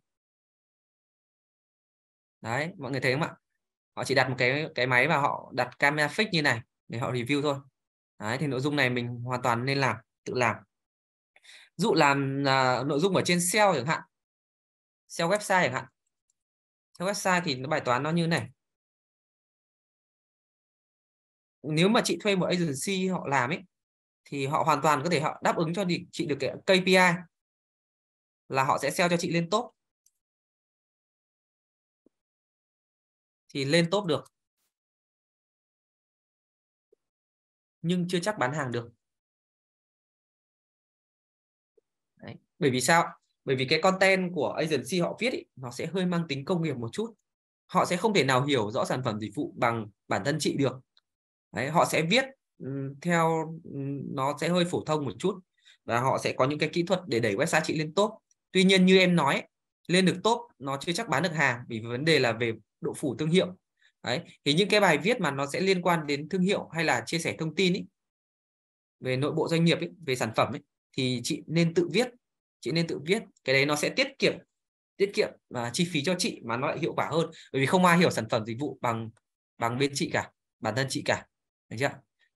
đấy mọi người thấy không ạ họ chỉ đặt một cái cái máy và họ đặt camera fix như này để họ review thôi Đấy, thì nội dung này mình hoàn toàn nên làm tự làm dụ làm à, nội dung ở trên SEO chẳng hạn SEO website chẳng hạn SEO website thì nó bài toán nó như này nếu mà chị thuê một agency họ làm ấy thì họ hoàn toàn có thể họ đáp ứng cho chị được cái KPI là họ sẽ SEO cho chị lên top thì lên top được nhưng chưa chắc bán hàng được Đấy. bởi vì sao bởi vì cái content của agency họ viết ý, nó sẽ hơi mang tính công nghiệp một chút họ sẽ không thể nào hiểu rõ sản phẩm dịch vụ bằng bản thân chị được Đấy, họ sẽ viết theo nó sẽ hơi phổ thông một chút và họ sẽ có những cái kỹ thuật để đẩy website chị lên top tuy nhiên như em nói lên được top nó chưa chắc bán được hàng vì vấn đề là về độ phủ thương hiệu Đấy. thì những cái bài viết mà nó sẽ liên quan đến thương hiệu hay là chia sẻ thông tin ý, về nội bộ doanh nghiệp ý, về sản phẩm ý, thì chị nên tự viết chị nên tự viết cái đấy nó sẽ tiết kiệm tiết kiệm và chi phí cho chị mà nó lại hiệu quả hơn bởi vì không ai hiểu sản phẩm dịch vụ bằng bằng bên chị cả bản thân chị cả đấy chưa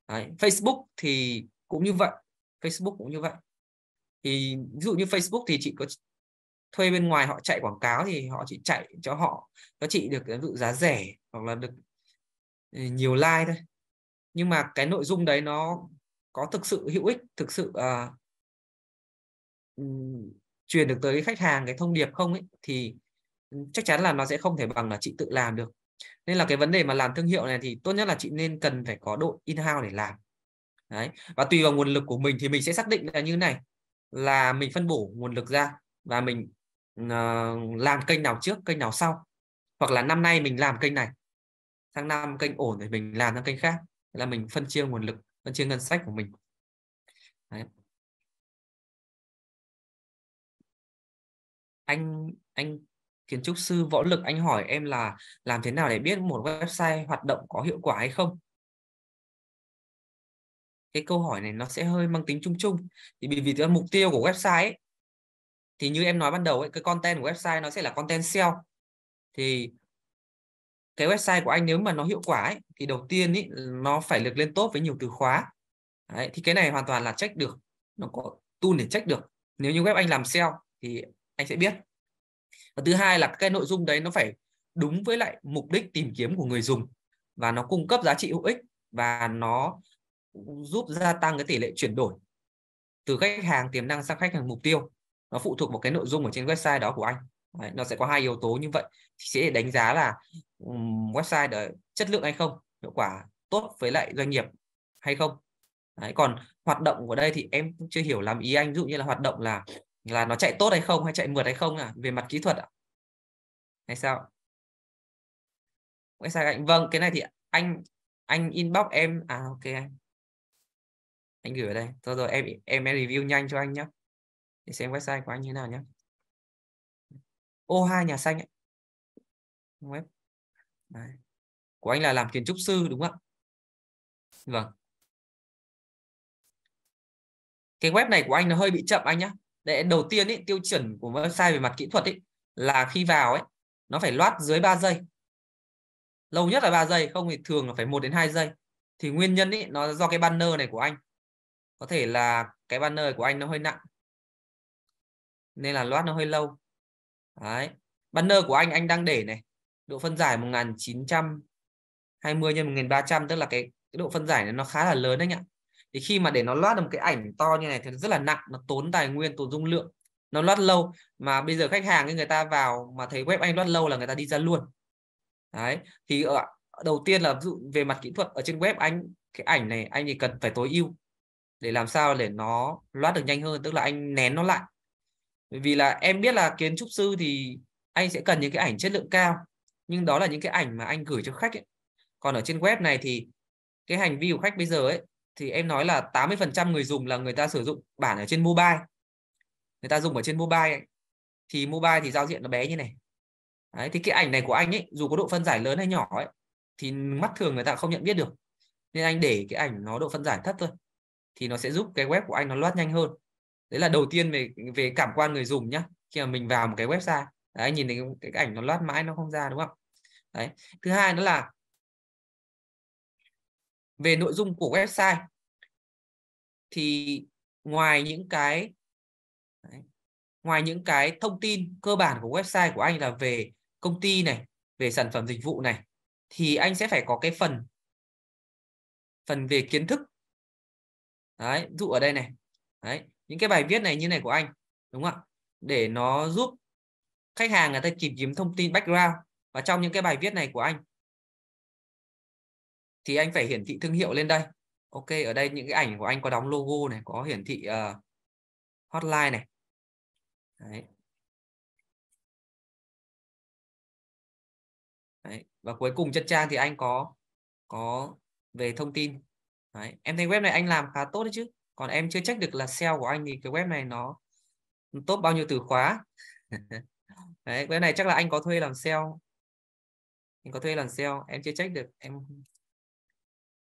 đấy. Facebook thì cũng như vậy Facebook cũng như vậy thì ví dụ như Facebook thì chị có thuê bên ngoài họ chạy quảng cáo thì họ chỉ chạy cho họ các chị được ví dụ giá rẻ hoặc là được ừ, nhiều like thôi nhưng mà cái nội dung đấy nó có thực sự hữu ích thực sự uh, truyền được tới khách hàng cái thông điệp không ấy thì chắc chắn là nó sẽ không thể bằng là chị tự làm được nên là cái vấn đề mà làm thương hiệu này thì tốt nhất là chị nên cần phải có đội in house để làm đấy và tùy vào nguồn lực của mình thì mình sẽ xác định là như này là mình phân bổ nguồn lực ra và mình Ờ, làm kênh nào trước kênh nào sau hoặc là năm nay mình làm kênh này sang năm kênh ổn thì mình làm sang kênh khác là mình phân chia nguồn lực phân chia ngân sách của mình Đấy. anh anh kiến trúc sư võ lực anh hỏi em là làm thế nào để biết một website hoạt động có hiệu quả hay không cái câu hỏi này nó sẽ hơi mang tính chung chung thì vì vì mục tiêu của website ấy, thì như em nói ban đầu ấy cái content của website nó sẽ là content SEO thì cái website của anh nếu mà nó hiệu quả ấy, thì đầu tiên ý, nó phải được lên tốt với nhiều từ khóa Đấy, thì cái này hoàn toàn là check được nó có tool để check được nếu như web anh làm SEO thì anh sẽ biết và thứ hai là cái nội dung đấy nó phải đúng với lại mục đích tìm kiếm của người dùng và nó cung cấp giá trị hữu ích và nó giúp gia tăng cái tỷ lệ chuyển đổi từ khách hàng tiềm năng sang khách hàng mục tiêu nó phụ thuộc vào cái nội dung ở trên website đó của anh Đấy, nó sẽ có hai yếu tố như vậy thì sẽ đánh giá là um, website đó chất lượng hay không hiệu quả tốt với lại doanh nghiệp hay không Đấy, còn hoạt động của đây thì em chưa hiểu làm ý anh ví dụ như là hoạt động là là nó chạy tốt hay không hay chạy mượt hay không à về mặt kỹ thuật ạ à? hay sao website anh vâng cái này thì anh anh inbox em à ok anh anh gửi ở đây thôi rồi em em em review nhanh cho anh nhé để xem website của anh như thế nào nhé O2 nhà xanh ấy. web Đấy. của anh là làm kiến trúc sư đúng không ạ vâng cái web này của anh nó hơi bị chậm anh nhá để đầu tiên ấy, tiêu chuẩn của website về mặt kỹ thuật ấy, là khi vào ấy nó phải loát dưới 3 giây lâu nhất là 3 giây không thì thường là phải 1 đến 2 giây thì nguyên nhân ấy nó do cái banner này của anh có thể là cái banner của anh nó hơi nặng nên là loát nó hơi lâu đấy banner của anh anh đang để này độ phân giải 1920 nhân 1300 tức là cái, cái độ phân giải này nó khá là lớn anh ạ thì khi mà để nó loát được một cái ảnh to như này thì rất là nặng nó tốn tài nguyên tốn dung lượng nó loát lâu mà bây giờ khách hàng người ta vào mà thấy web anh loát lâu là người ta đi ra luôn đấy thì ở ờ, đầu tiên là ví dụ về mặt kỹ thuật ở trên web anh cái ảnh này anh thì cần phải tối ưu để làm sao để nó loát được nhanh hơn tức là anh nén nó lại vì là em biết là kiến trúc sư thì anh sẽ cần những cái ảnh chất lượng cao nhưng đó là những cái ảnh mà anh gửi cho khách ấy. còn ở trên web này thì cái hành vi của khách bây giờ ấy thì em nói là 80% người dùng là người ta sử dụng bản ở trên mobile người ta dùng ở trên mobile ấy. thì mobile thì giao diện nó bé như này Đấy, thì cái ảnh này của anh ấy dù có độ phân giải lớn hay nhỏ ấy thì mắt thường người ta không nhận biết được nên anh để cái ảnh nó độ phân giải thấp thôi thì nó sẽ giúp cái web của anh nó loát nhanh hơn đấy là đầu tiên về về cảm quan người dùng nhá khi mà mình vào một cái website đấy nhìn thấy cái, cái ảnh nó loát mãi nó không ra đúng không đấy thứ hai nữa là về nội dung của website thì ngoài những cái đấy, ngoài những cái thông tin cơ bản của website của anh là về công ty này về sản phẩm dịch vụ này thì anh sẽ phải có cái phần phần về kiến thức đấy dụ ở đây này đấy những cái bài viết này như này của anh đúng không ạ để nó giúp khách hàng người ta tìm kiếm thông tin background và trong những cái bài viết này của anh thì anh phải hiển thị thương hiệu lên đây ok ở đây những cái ảnh của anh có đóng logo này có hiển thị uh, hotline này Đấy. Đấy. và cuối cùng chân trang thì anh có có về thông tin Đấy. em thấy web này anh làm khá tốt đấy chứ còn em chưa check được là SEO của anh thì cái web này nó top bao nhiêu từ khóa đấy web này chắc là anh có thuê làm SEO anh có thuê làm SEO em chưa check được em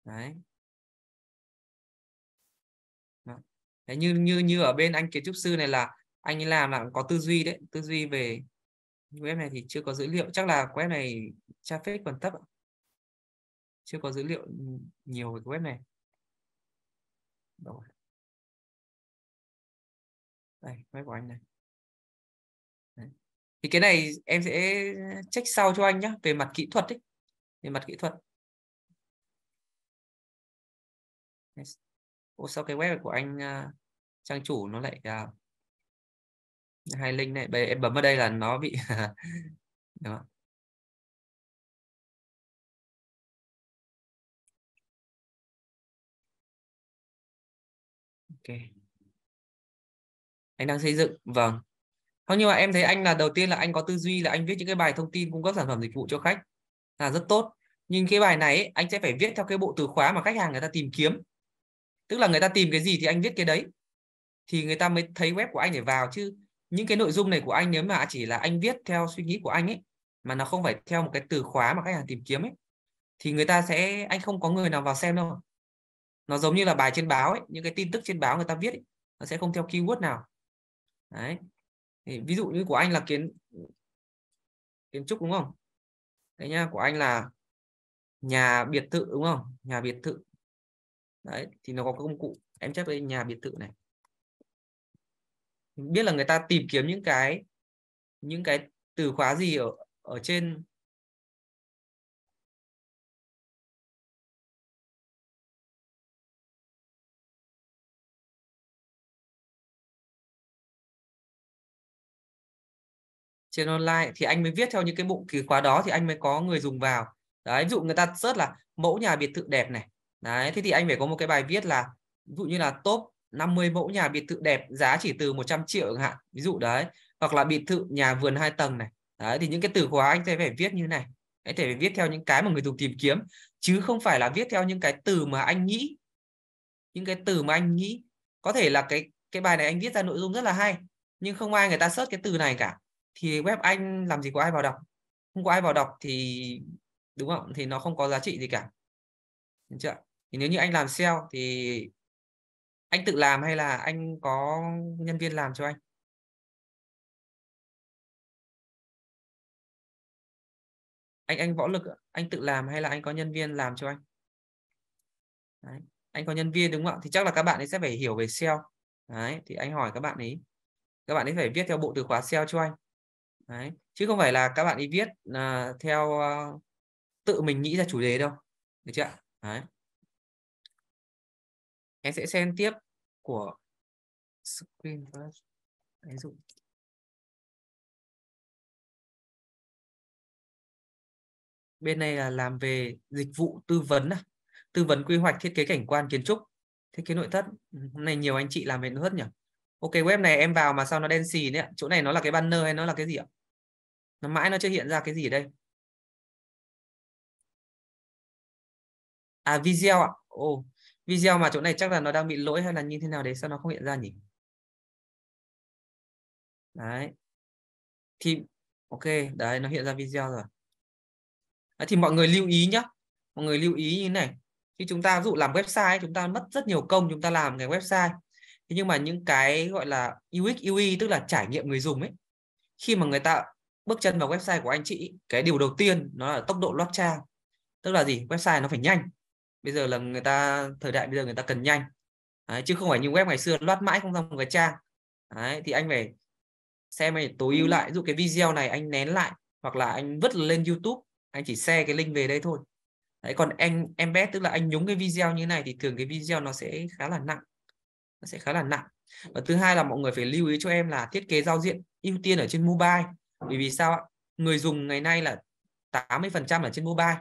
đấy đấy, như như như ở bên anh kiến trúc sư này là anh ấy làm là có tư duy đấy tư duy về web này thì chưa có dữ liệu chắc là web này traffic còn thấp chưa có dữ liệu nhiều về cái web này Rồi đây máy của anh này Đấy. thì cái này em sẽ check sau cho anh nhé về mặt kỹ thuật đấy về mặt kỹ thuật yes. Ô, sao cái web của anh uh, trang chủ nó lại uh, hai link này bây em bấm vào đây là nó bị Đó. ok anh đang xây dựng vâng không nhưng mà em thấy anh là đầu tiên là anh có tư duy là anh viết những cái bài thông tin cung cấp sản phẩm dịch vụ cho khách là rất tốt nhưng cái bài này ấy, anh sẽ phải viết theo cái bộ từ khóa mà khách hàng người ta tìm kiếm tức là người ta tìm cái gì thì anh viết cái đấy thì người ta mới thấy web của anh để vào chứ những cái nội dung này của anh nếu mà chỉ là anh viết theo suy nghĩ của anh ấy mà nó không phải theo một cái từ khóa mà khách hàng tìm kiếm ấy thì người ta sẽ anh không có người nào vào xem đâu nó giống như là bài trên báo ấy những cái tin tức trên báo người ta viết ấy, nó sẽ không theo keyword nào đấy thì ví dụ như của anh là kiến kiến trúc đúng không đấy nhá của anh là nhà biệt thự đúng không nhà biệt thự đấy thì nó có công cụ em chép đây nhà biệt thự này biết là người ta tìm kiếm những cái những cái từ khóa gì ở ở trên trên online thì anh mới viết theo những cái mục từ khóa đó thì anh mới có người dùng vào đấy ví dụ người ta search là mẫu nhà biệt thự đẹp này đấy thế thì anh phải có một cái bài viết là ví dụ như là top 50 mẫu nhà biệt thự đẹp giá chỉ từ 100 triệu chẳng hạn ví dụ đấy hoặc là biệt thự nhà vườn hai tầng này đấy thì những cái từ khóa anh sẽ phải viết như này anh thể phải viết theo những cái mà người dùng tìm kiếm chứ không phải là viết theo những cái từ mà anh nghĩ những cái từ mà anh nghĩ có thể là cái cái bài này anh viết ra nội dung rất là hay nhưng không ai người ta search cái từ này cả thì web anh làm gì có ai vào đọc không có ai vào đọc thì đúng không thì nó không có giá trị gì cả đúng chưa thì nếu như anh làm SEO thì anh tự làm hay là anh có nhân viên làm cho anh anh anh võ lực anh tự làm hay là anh có nhân viên làm cho anh Đấy. anh có nhân viên đúng không ạ thì chắc là các bạn ấy sẽ phải hiểu về SEO Đấy. thì anh hỏi các bạn ấy các bạn ấy phải viết theo bộ từ khóa SEO cho anh Đấy. chứ không phải là các bạn đi viết uh, theo uh, tự mình nghĩ ra chủ đề đâu được chưa Đấy. em sẽ xem tiếp của screen flash ví dụ bên này là làm về dịch vụ tư vấn à. tư vấn quy hoạch thiết kế cảnh quan kiến trúc thiết kế nội thất ừ, hôm nay nhiều anh chị làm về nội thất nhỉ ok web này em vào mà sao nó đen xì đấy chỗ này nó là cái banner hay nó là cái gì ạ nó mãi nó chưa hiện ra cái gì ở đây à video ạ ồ video mà chỗ này chắc là nó đang bị lỗi hay là như thế nào đấy sao nó không hiện ra nhỉ đấy thì ok đấy nó hiện ra video rồi đấy, thì mọi người lưu ý nhá mọi người lưu ý như này khi chúng ta dụ làm website chúng ta mất rất nhiều công chúng ta làm cái website thế nhưng mà những cái gọi là UX UI tức là trải nghiệm người dùng ấy khi mà người ta bước chân vào website của anh chị cái điều đầu tiên nó là tốc độ load trang tức là gì website nó phải nhanh bây giờ là người ta thời đại bây giờ người ta cần nhanh đấy, chứ không phải như web ngày xưa load mãi không ra một cái trang đấy, thì anh phải xem này tối ưu ừ. lại dụ cái video này anh nén lại hoặc là anh vứt lên YouTube anh chỉ share cái link về đây thôi đấy còn anh embed tức là anh nhúng cái video như này thì thường cái video nó sẽ khá là nặng nó sẽ khá là nặng và thứ hai là mọi người phải lưu ý cho em là thiết kế giao diện ưu tiên ở trên mobile bởi vì sao ạ người dùng ngày nay là 80% ở trên mobile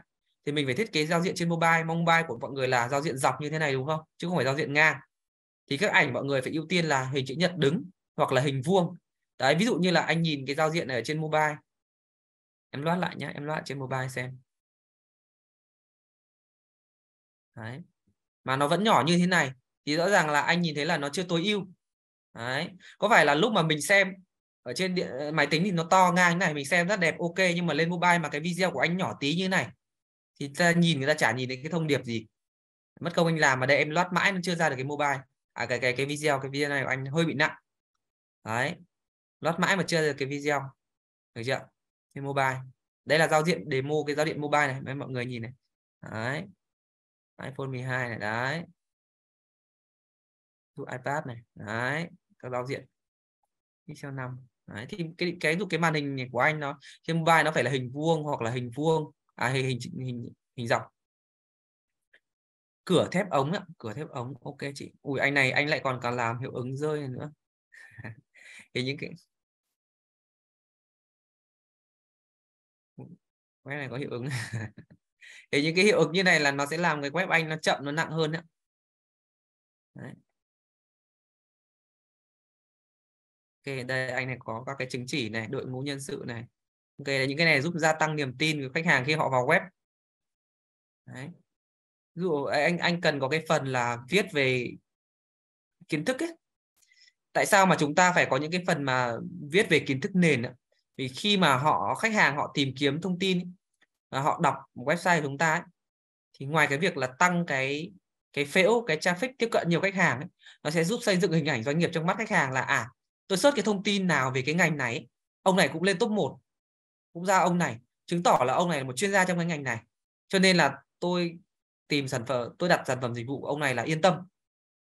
thì mình phải thiết kế giao diện trên mobile mobile của mọi người là giao diện dọc như thế này đúng không chứ không phải giao diện ngang thì các ảnh mọi người phải ưu tiên là hình chữ nhật đứng hoặc là hình vuông đấy ví dụ như là anh nhìn cái giao diện này ở trên mobile em loát lại nhé em loát trên mobile xem đấy mà nó vẫn nhỏ như thế này thì rõ ràng là anh nhìn thấy là nó chưa tối ưu đấy có phải là lúc mà mình xem ở trên điện, máy tính thì nó to ngang này mình xem rất đẹp ok nhưng mà lên mobile mà cái video của anh nhỏ tí như này thì ta nhìn người ta chả nhìn thấy cái thông điệp gì mất công anh làm mà đây em loát mãi nó chưa ra được cái mobile à cái cái cái video cái video này của anh hơi bị nặng đấy lót mãi mà chưa được cái video được chưa cái mobile đây là giao diện demo cái giao diện mobile này mấy mọi người nhìn này đấy iPhone 12 này đấy iPad này đấy các giao diện Pixel 5 Đấy, thì cái cái dụ cái màn hình của anh nó trên mobile nó phải là hình vuông hoặc là hình vuông à hình hình hình, hình dọc cửa thép ống ạ cửa thép ống ok chị ui anh này anh lại còn cả làm hiệu ứng rơi này nữa thì những cái web này có hiệu ứng thì những cái hiệu ứng như này là nó sẽ làm cái web anh nó chậm nó nặng hơn ạ ok đây anh này có các cái chứng chỉ này đội ngũ nhân sự này ok những cái này giúp gia tăng niềm tin của khách hàng khi họ vào web đấy ví dụ anh anh cần có cái phần là viết về kiến thức ấy tại sao mà chúng ta phải có những cái phần mà viết về kiến thức nền ấy? vì khi mà họ khách hàng họ tìm kiếm thông tin à, họ đọc website của chúng ta ấy, thì ngoài cái việc là tăng cái cái phễu cái traffic tiếp cận nhiều khách hàng ấy, nó sẽ giúp xây dựng hình ảnh doanh nghiệp trong mắt khách hàng là à tôi search cái thông tin nào về cái ngành này ông này cũng lên top 1 cũng ra ông này chứng tỏ là ông này là một chuyên gia trong cái ngành này cho nên là tôi tìm sản phẩm tôi đặt sản phẩm dịch vụ của ông này là yên tâm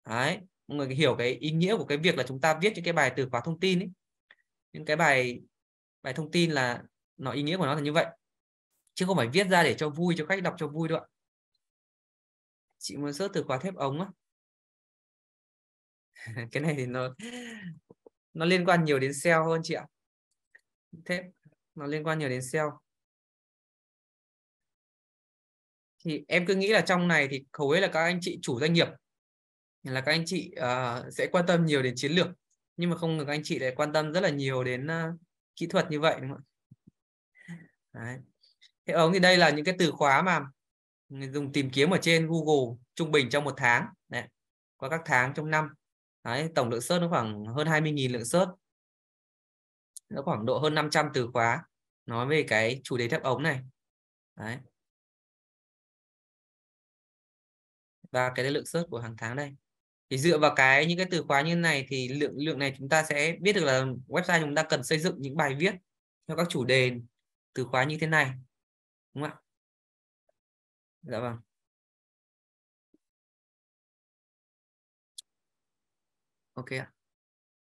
đấy mọi người hiểu cái ý nghĩa của cái việc là chúng ta viết những cái bài từ khóa thông tin ấy những cái bài bài thông tin là nó ý nghĩa của nó là như vậy chứ không phải viết ra để cho vui cho khách đọc cho vui đâu ạ chị muốn sớt từ khóa thép ống á cái này thì nó nó liên quan nhiều đến sale hơn chị ạ thế nó liên quan nhiều đến sale thì em cứ nghĩ là trong này thì hầu hết là các anh chị chủ doanh nghiệp là các anh chị uh, sẽ quan tâm nhiều đến chiến lược nhưng mà không ngờ các anh chị lại quan tâm rất là nhiều đến uh, kỹ thuật như vậy đúng không Đấy. thế ống thì đây là những cái từ khóa mà người dùng tìm kiếm ở trên Google trung bình trong một tháng Đấy. qua các tháng trong năm Đấy, tổng lượng search nó khoảng hơn 20.000 lượng search nó khoảng độ hơn 500 từ khóa nói về cái chủ đề thép ống này đấy và cái lượng search của hàng tháng đây thì dựa vào cái những cái từ khóa như này thì lượng lượng này chúng ta sẽ biết được là website chúng ta cần xây dựng những bài viết theo các chủ đề từ khóa như thế này đúng không ạ dạ vâng ok ạ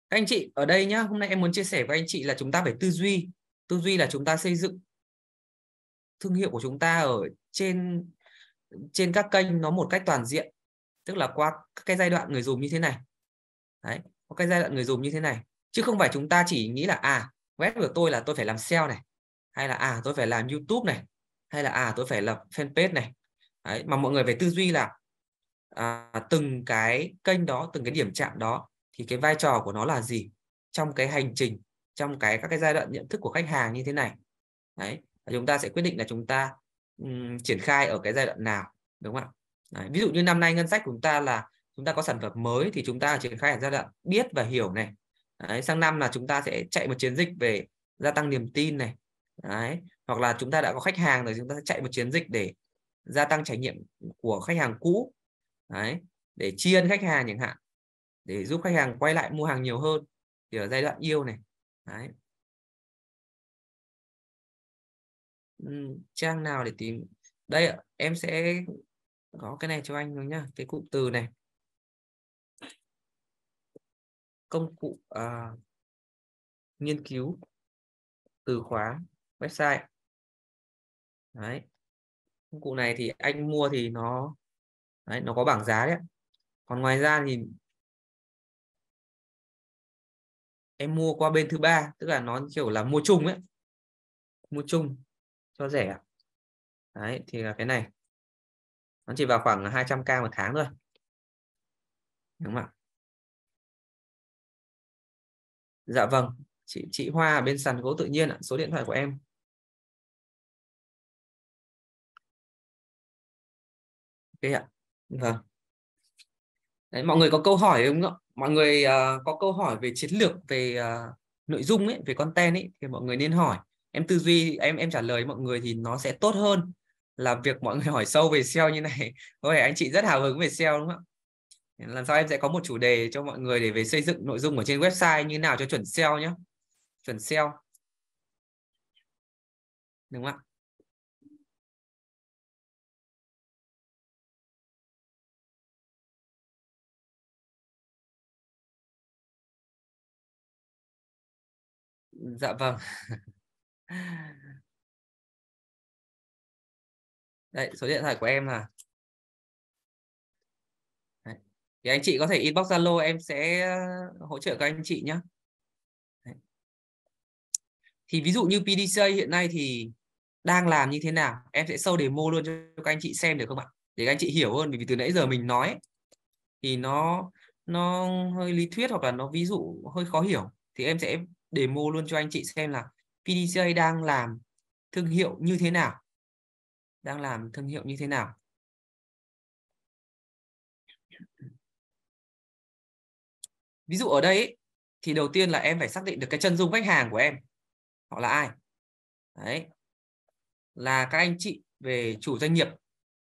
các anh chị ở đây nhá hôm nay em muốn chia sẻ với anh chị là chúng ta phải tư duy tư duy là chúng ta xây dựng thương hiệu của chúng ta ở trên trên các kênh nó một cách toàn diện tức là qua các cái giai đoạn người dùng như thế này đấy có cái giai đoạn người dùng như thế này chứ không phải chúng ta chỉ nghĩ là à web của tôi là tôi phải làm SEO này hay là à tôi phải làm YouTube này hay là à tôi phải lập fanpage này đấy, mà mọi người phải tư duy là à, từng cái kênh đó từng cái điểm chạm đó thì cái vai trò của nó là gì trong cái hành trình trong cái các cái giai đoạn nhận thức của khách hàng như thế này đấy và chúng ta sẽ quyết định là chúng ta um, triển khai ở cái giai đoạn nào đúng không ạ ví dụ như năm nay ngân sách của chúng ta là chúng ta có sản phẩm mới thì chúng ta triển khai ở giai đoạn biết và hiểu này đấy. sang năm là chúng ta sẽ chạy một chiến dịch về gia tăng niềm tin này đấy hoặc là chúng ta đã có khách hàng rồi chúng ta sẽ chạy một chiến dịch để gia tăng trải nghiệm của khách hàng cũ đấy để tri ân khách hàng chẳng hạn để giúp khách hàng quay lại mua hàng nhiều hơn thì ở giai đoạn yêu này đấy trang nào để tìm đây ạ em sẽ có cái này cho anh luôn nhá cái cụm từ này công cụ à, nghiên cứu từ khóa website đấy công cụ này thì anh mua thì nó đấy, nó có bảng giá đấy còn ngoài ra thì em mua qua bên thứ ba tức là nó kiểu là mua chung ấy mua chung cho rẻ đấy thì là cái này nó chỉ vào khoảng 200k một tháng thôi đúng không ạ dạ vâng chị chị Hoa ở bên sàn gỗ tự nhiên ạ số điện thoại của em ok ạ vâng Đấy, mọi người có câu hỏi đúng không? Mọi người uh, có câu hỏi về chiến lược về uh, nội dung ấy, về content ấy thì mọi người nên hỏi. Em tư duy em em trả lời mọi người thì nó sẽ tốt hơn là việc mọi người hỏi sâu về SEO như này. Có vẻ anh chị rất hào hứng về SEO đúng không ạ? Làm sao em sẽ có một chủ đề cho mọi người để về xây dựng nội dung ở trên website như nào cho chuẩn SEO nhé. Chuẩn SEO. Đúng không ạ? dạ vâng Đây, số điện thoại của em là Thì anh chị có thể inbox Zalo em sẽ ờ, hỗ trợ các anh chị nhé. Thì ví dụ như PDC hiện nay thì đang làm như thế nào? Em sẽ sâu demo luôn cho các anh chị xem được không ạ? Để các anh chị hiểu hơn vì từ nãy giờ mình nói thì nó nó hơi lý thuyết hoặc là nó ví dụ hơi khó hiểu thì em sẽ demo luôn cho anh chị xem là PDCA đang làm thương hiệu như thế nào đang làm thương hiệu như thế nào ví dụ ở đây ấy, thì đầu tiên là em phải xác định được cái chân dung khách hàng của em họ là ai đấy là các anh chị về chủ doanh nghiệp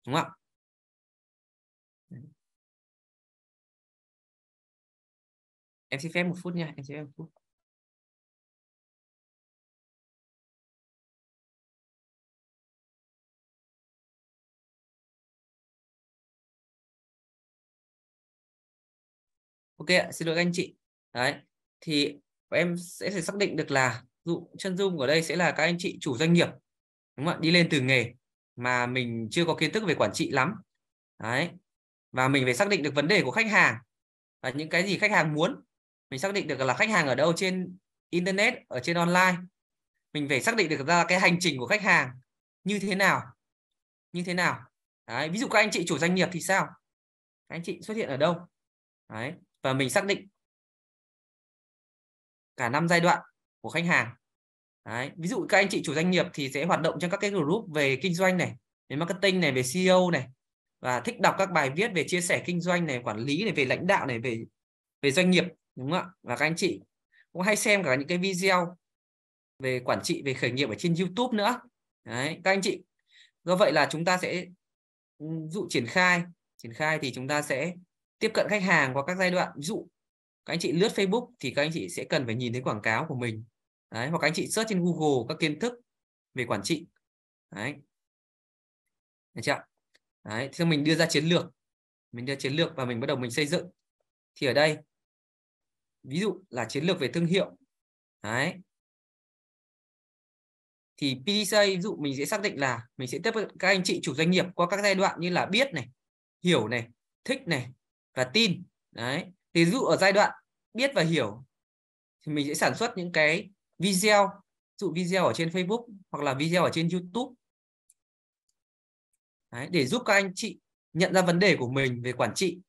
đúng không ạ em xin phép một phút nha em xin phép một phút ok ạ xin lỗi anh chị đấy thì em sẽ phải xác định được là dụ chân dung của đây sẽ là các anh chị chủ doanh nghiệp đúng không ạ đi lên từ nghề mà mình chưa có kiến thức về quản trị lắm đấy và mình phải xác định được vấn đề của khách hàng và những cái gì khách hàng muốn mình xác định được là khách hàng ở đâu trên internet ở trên online mình phải xác định được ra cái hành trình của khách hàng như thế nào như thế nào đấy, ví dụ các anh chị chủ doanh nghiệp thì sao anh chị xuất hiện ở đâu đấy và mình xác định cả năm giai đoạn của khách hàng Đấy. ví dụ các anh chị chủ doanh nghiệp thì sẽ hoạt động trong các cái group về kinh doanh này về marketing này về CEO này và thích đọc các bài viết về chia sẻ kinh doanh này quản lý này về lãnh đạo này về về doanh nghiệp đúng không ạ và các anh chị cũng hay xem cả những cái video về quản trị về khởi nghiệp ở trên YouTube nữa Đấy, các anh chị do vậy là chúng ta sẽ ừ, dụ triển khai triển khai thì chúng ta sẽ tiếp cận khách hàng qua các giai đoạn ví dụ các anh chị lướt Facebook thì các anh chị sẽ cần phải nhìn thấy quảng cáo của mình đấy, hoặc các anh chị search trên Google các kiến thức về quản trị đấy được chưa đấy thì mình đưa ra chiến lược mình đưa chiến lược và mình bắt đầu mình xây dựng thì ở đây ví dụ là chiến lược về thương hiệu đấy thì PDCA ví dụ mình sẽ xác định là mình sẽ tiếp cận các anh chị chủ doanh nghiệp qua các giai đoạn như là biết này hiểu này thích này và tin đấy thì dụ ở giai đoạn biết và hiểu thì mình sẽ sản xuất những cái video dụ video ở trên Facebook hoặc là video ở trên YouTube đấy, để giúp các anh chị nhận ra vấn đề của mình về quản trị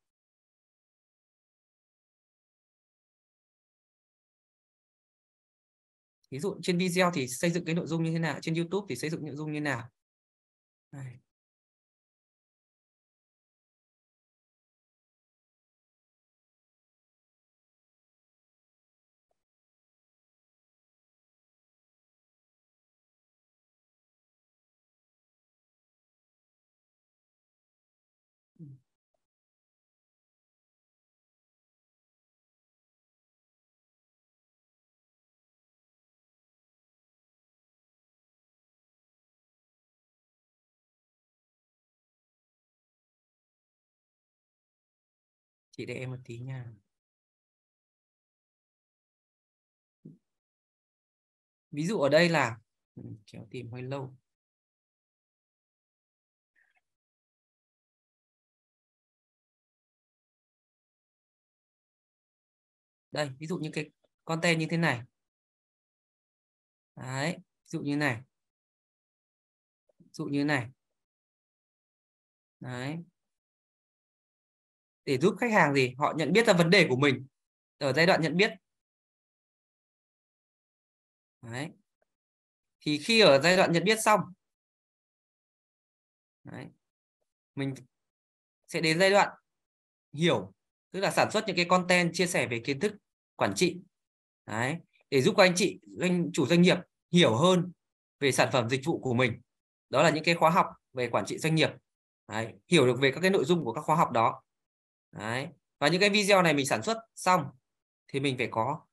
ví dụ trên video thì xây dựng cái nội dung như thế nào trên YouTube thì xây dựng nội dung như thế nào đấy. chị để em một tí nha ví dụ ở đây là ừ, kéo tìm hơi lâu đây ví dụ như cái content như thế này đấy ví dụ như này ví dụ như này đấy để giúp khách hàng gì họ nhận biết ra vấn đề của mình ở giai đoạn nhận biết đấy. thì khi ở giai đoạn nhận biết xong đấy. mình sẽ đến giai đoạn hiểu tức là sản xuất những cái content chia sẻ về kiến thức quản trị đấy để giúp các anh chị anh chủ doanh nghiệp hiểu hơn về sản phẩm dịch vụ của mình đó là những cái khóa học về quản trị doanh nghiệp đấy, hiểu được về các cái nội dung của các khóa học đó Đấy. Và những cái video này mình sản xuất xong thì mình phải có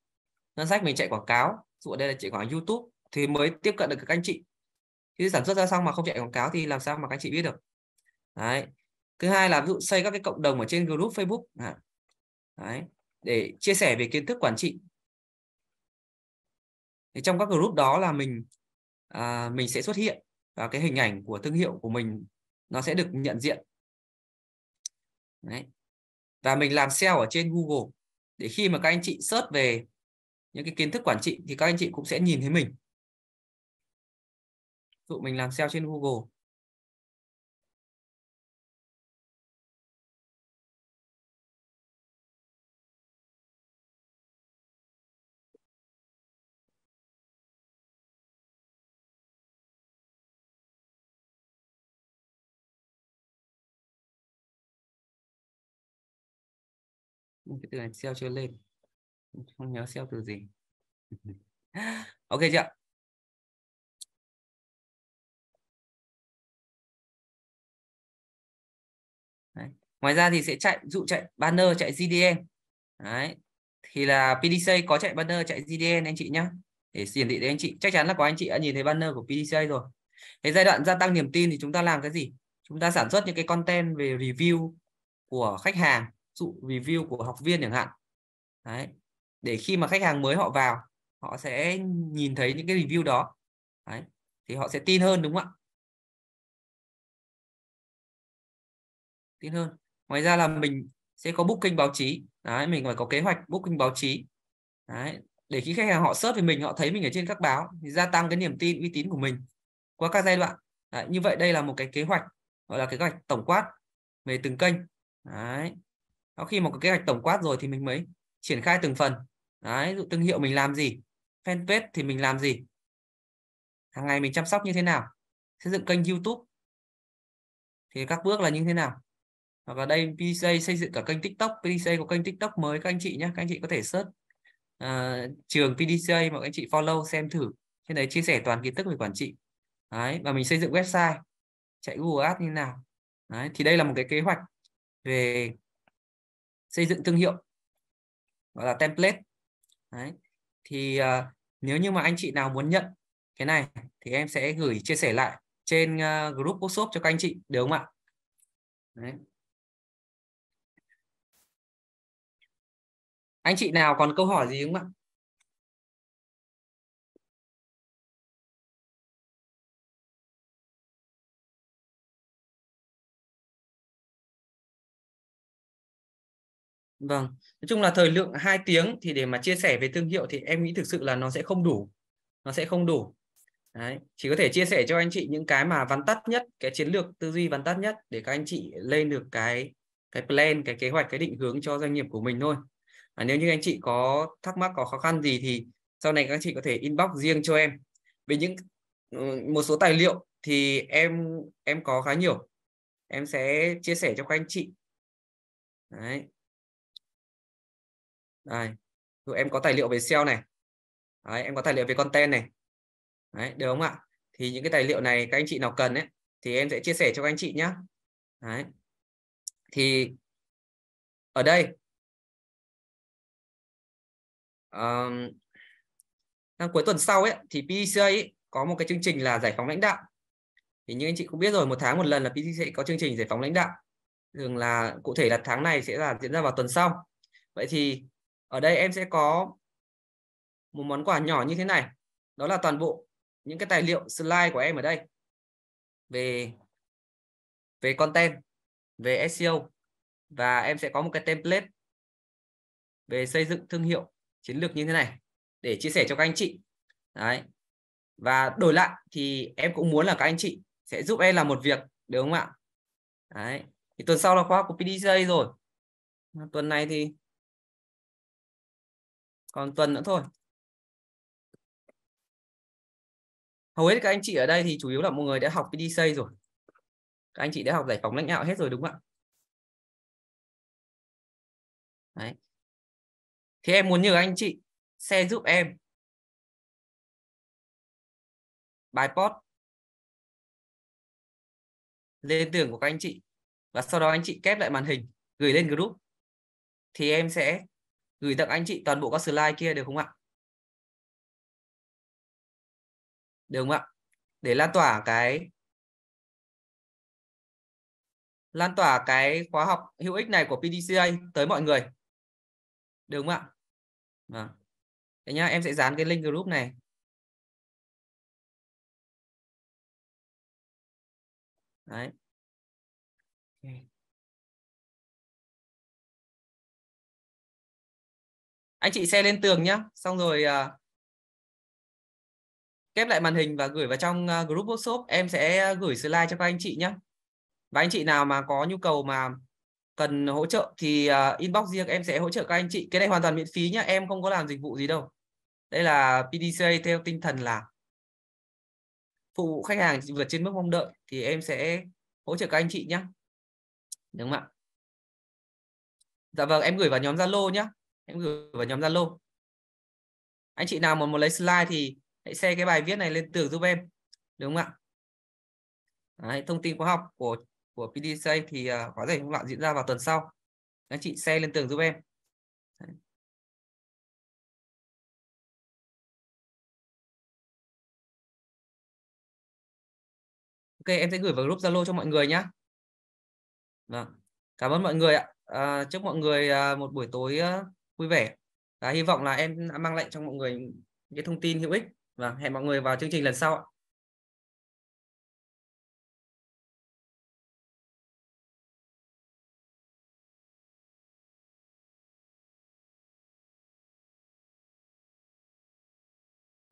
ngân sách mình chạy quảng cáo, dụ ở đây là chạy quảng YouTube thì mới tiếp cận được các anh chị. khi sản xuất ra xong mà không chạy quảng cáo thì làm sao mà các anh chị biết được. Đấy. Thứ hai là ví dụ xây các cái cộng đồng ở trên group Facebook Đấy, để chia sẻ về kiến thức quản trị. Thì trong các group đó là mình à, mình sẽ xuất hiện và cái hình ảnh của thương hiệu của mình nó sẽ được nhận diện. Đấy và mình làm SEO ở trên Google để khi mà các anh chị search về những cái kiến thức quản trị thì các anh chị cũng sẽ nhìn thấy mình. Ví dụ mình làm SEO trên Google cái từ này SEO chưa lên không nhớ SEO từ gì ok chưa Đấy. ngoài ra thì sẽ chạy dụ chạy banner chạy GDN e. Đấy. thì là PDC có chạy banner chạy GDN e anh chị nhá để hiển thị đến anh chị chắc chắn là có anh chị đã nhìn thấy banner của PDC rồi cái giai đoạn gia tăng niềm tin thì chúng ta làm cái gì chúng ta sản xuất những cái content về review của khách hàng dụ review của học viên chẳng hạn đấy để khi mà khách hàng mới họ vào họ sẽ nhìn thấy những cái review đó đấy. thì họ sẽ tin hơn đúng không ạ tin hơn ngoài ra là mình sẽ có booking báo chí đấy mình phải có kế hoạch booking báo chí đấy để khi khách hàng họ search về mình họ thấy mình ở trên các báo thì gia tăng cái niềm tin uy tín của mình qua các giai đoạn đấy. như vậy đây là một cái kế hoạch gọi là kế hoạch tổng quát về từng kênh đấy sau khi mà có kế hoạch tổng quát rồi thì mình mới triển khai từng phần đấy ví dụ thương hiệu mình làm gì fanpage thì mình làm gì hàng ngày mình chăm sóc như thế nào xây dựng kênh youtube thì các bước là như thế nào hoặc là đây PDCA xây dựng cả kênh tiktok PDCA có kênh tiktok mới các anh chị nhé các anh chị có thể search uh, trường PDCA mà các anh chị follow xem thử trên đấy chia sẻ toàn kiến thức về quản trị đấy và mình xây dựng website chạy Google Ads như nào đấy thì đây là một cái kế hoạch về xây dựng thương hiệu gọi là template Đấy. thì uh, nếu như mà anh chị nào muốn nhận cái này thì em sẽ gửi chia sẻ lại trên uh, group workshop cho các anh chị được không ạ Đấy. anh chị nào còn câu hỏi gì không ạ Vâng, nói chung là thời lượng 2 tiếng thì để mà chia sẻ về thương hiệu thì em nghĩ thực sự là nó sẽ không đủ. Nó sẽ không đủ. Đấy, chỉ có thể chia sẻ cho anh chị những cái mà vắn tắt nhất, cái chiến lược tư duy vắn tắt nhất để các anh chị lên được cái cái plan, cái kế hoạch, cái định hướng cho doanh nghiệp của mình thôi. À, nếu như anh chị có thắc mắc, có khó khăn gì thì sau này các anh chị có thể inbox riêng cho em. Về những ừ, một số tài liệu thì em em có khá nhiều. Em sẽ chia sẻ cho các anh chị. Đấy, đây tụi em có tài liệu về SEO này đấy, em có tài liệu về content này đấy, được không ạ thì những cái tài liệu này các anh chị nào cần ấy thì em sẽ chia sẻ cho các anh chị nhé đấy. thì ở đây um, năm cuối tuần sau ấy thì PCA e ấy, có một cái chương trình là giải phóng lãnh đạo thì như anh chị cũng biết rồi một tháng một lần là PCA e có chương trình giải phóng lãnh đạo thường là cụ thể là tháng này sẽ là diễn ra vào tuần sau vậy thì ở đây em sẽ có một món quà nhỏ như thế này đó là toàn bộ những cái tài liệu slide của em ở đây về về content về SEO và em sẽ có một cái template về xây dựng thương hiệu chiến lược như thế này để chia sẻ cho các anh chị đấy và đổi lại thì em cũng muốn là các anh chị sẽ giúp em làm một việc được không ạ đấy thì tuần sau là khóa của PDCA rồi tuần này thì còn tuần nữa thôi hầu hết các anh chị ở đây thì chủ yếu là mọi người đã học PDC rồi các anh chị đã học giải phóng lãnh đạo hết rồi đúng không ạ Đấy. thì em muốn nhờ anh chị xe giúp em bài post lên tường của các anh chị và sau đó anh chị kép lại màn hình gửi lên group thì em sẽ gửi tặng anh chị toàn bộ các slide kia được không ạ được không ạ để lan tỏa cái lan tỏa cái khóa học hữu ích này của PDCA tới mọi người được không ạ Đấy vâng. nhá em sẽ dán cái link group này Đấy. anh chị xe lên tường nhá xong rồi uh, kép lại màn hình và gửi vào trong uh, group workshop em sẽ gửi slide cho các anh chị nhé và anh chị nào mà có nhu cầu mà cần hỗ trợ thì uh, inbox riêng em sẽ hỗ trợ các anh chị cái này hoàn toàn miễn phí nhá em không có làm dịch vụ gì đâu đây là PDCA theo tinh thần là phục vụ khách hàng vượt trên mức mong đợi thì em sẽ hỗ trợ các anh chị nhé đúng không ạ dạ vâng em gửi vào nhóm Zalo nhé em gửi vào nhóm Zalo anh chị nào muốn muốn lấy slide thì hãy share cái bài viết này lên tường giúp em đúng không ạ Đấy, thông tin khóa học của của PDC thì uh, à, khóa dạy không loạn diễn ra vào tuần sau anh chị share lên tường giúp em Ok em sẽ gửi vào group Zalo cho mọi người nhé vâng. Cảm ơn mọi người ạ. À, chúc mọi người à, một buổi tối à, vui vẻ và hy vọng là em đã mang lại cho mọi người những thông tin hữu ích và vâng, hẹn mọi người vào chương trình lần sau ạ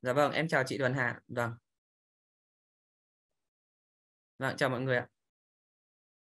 Dạ vâng, em chào chị Đoàn Hà. Vâng. Vâng, chào mọi người ạ.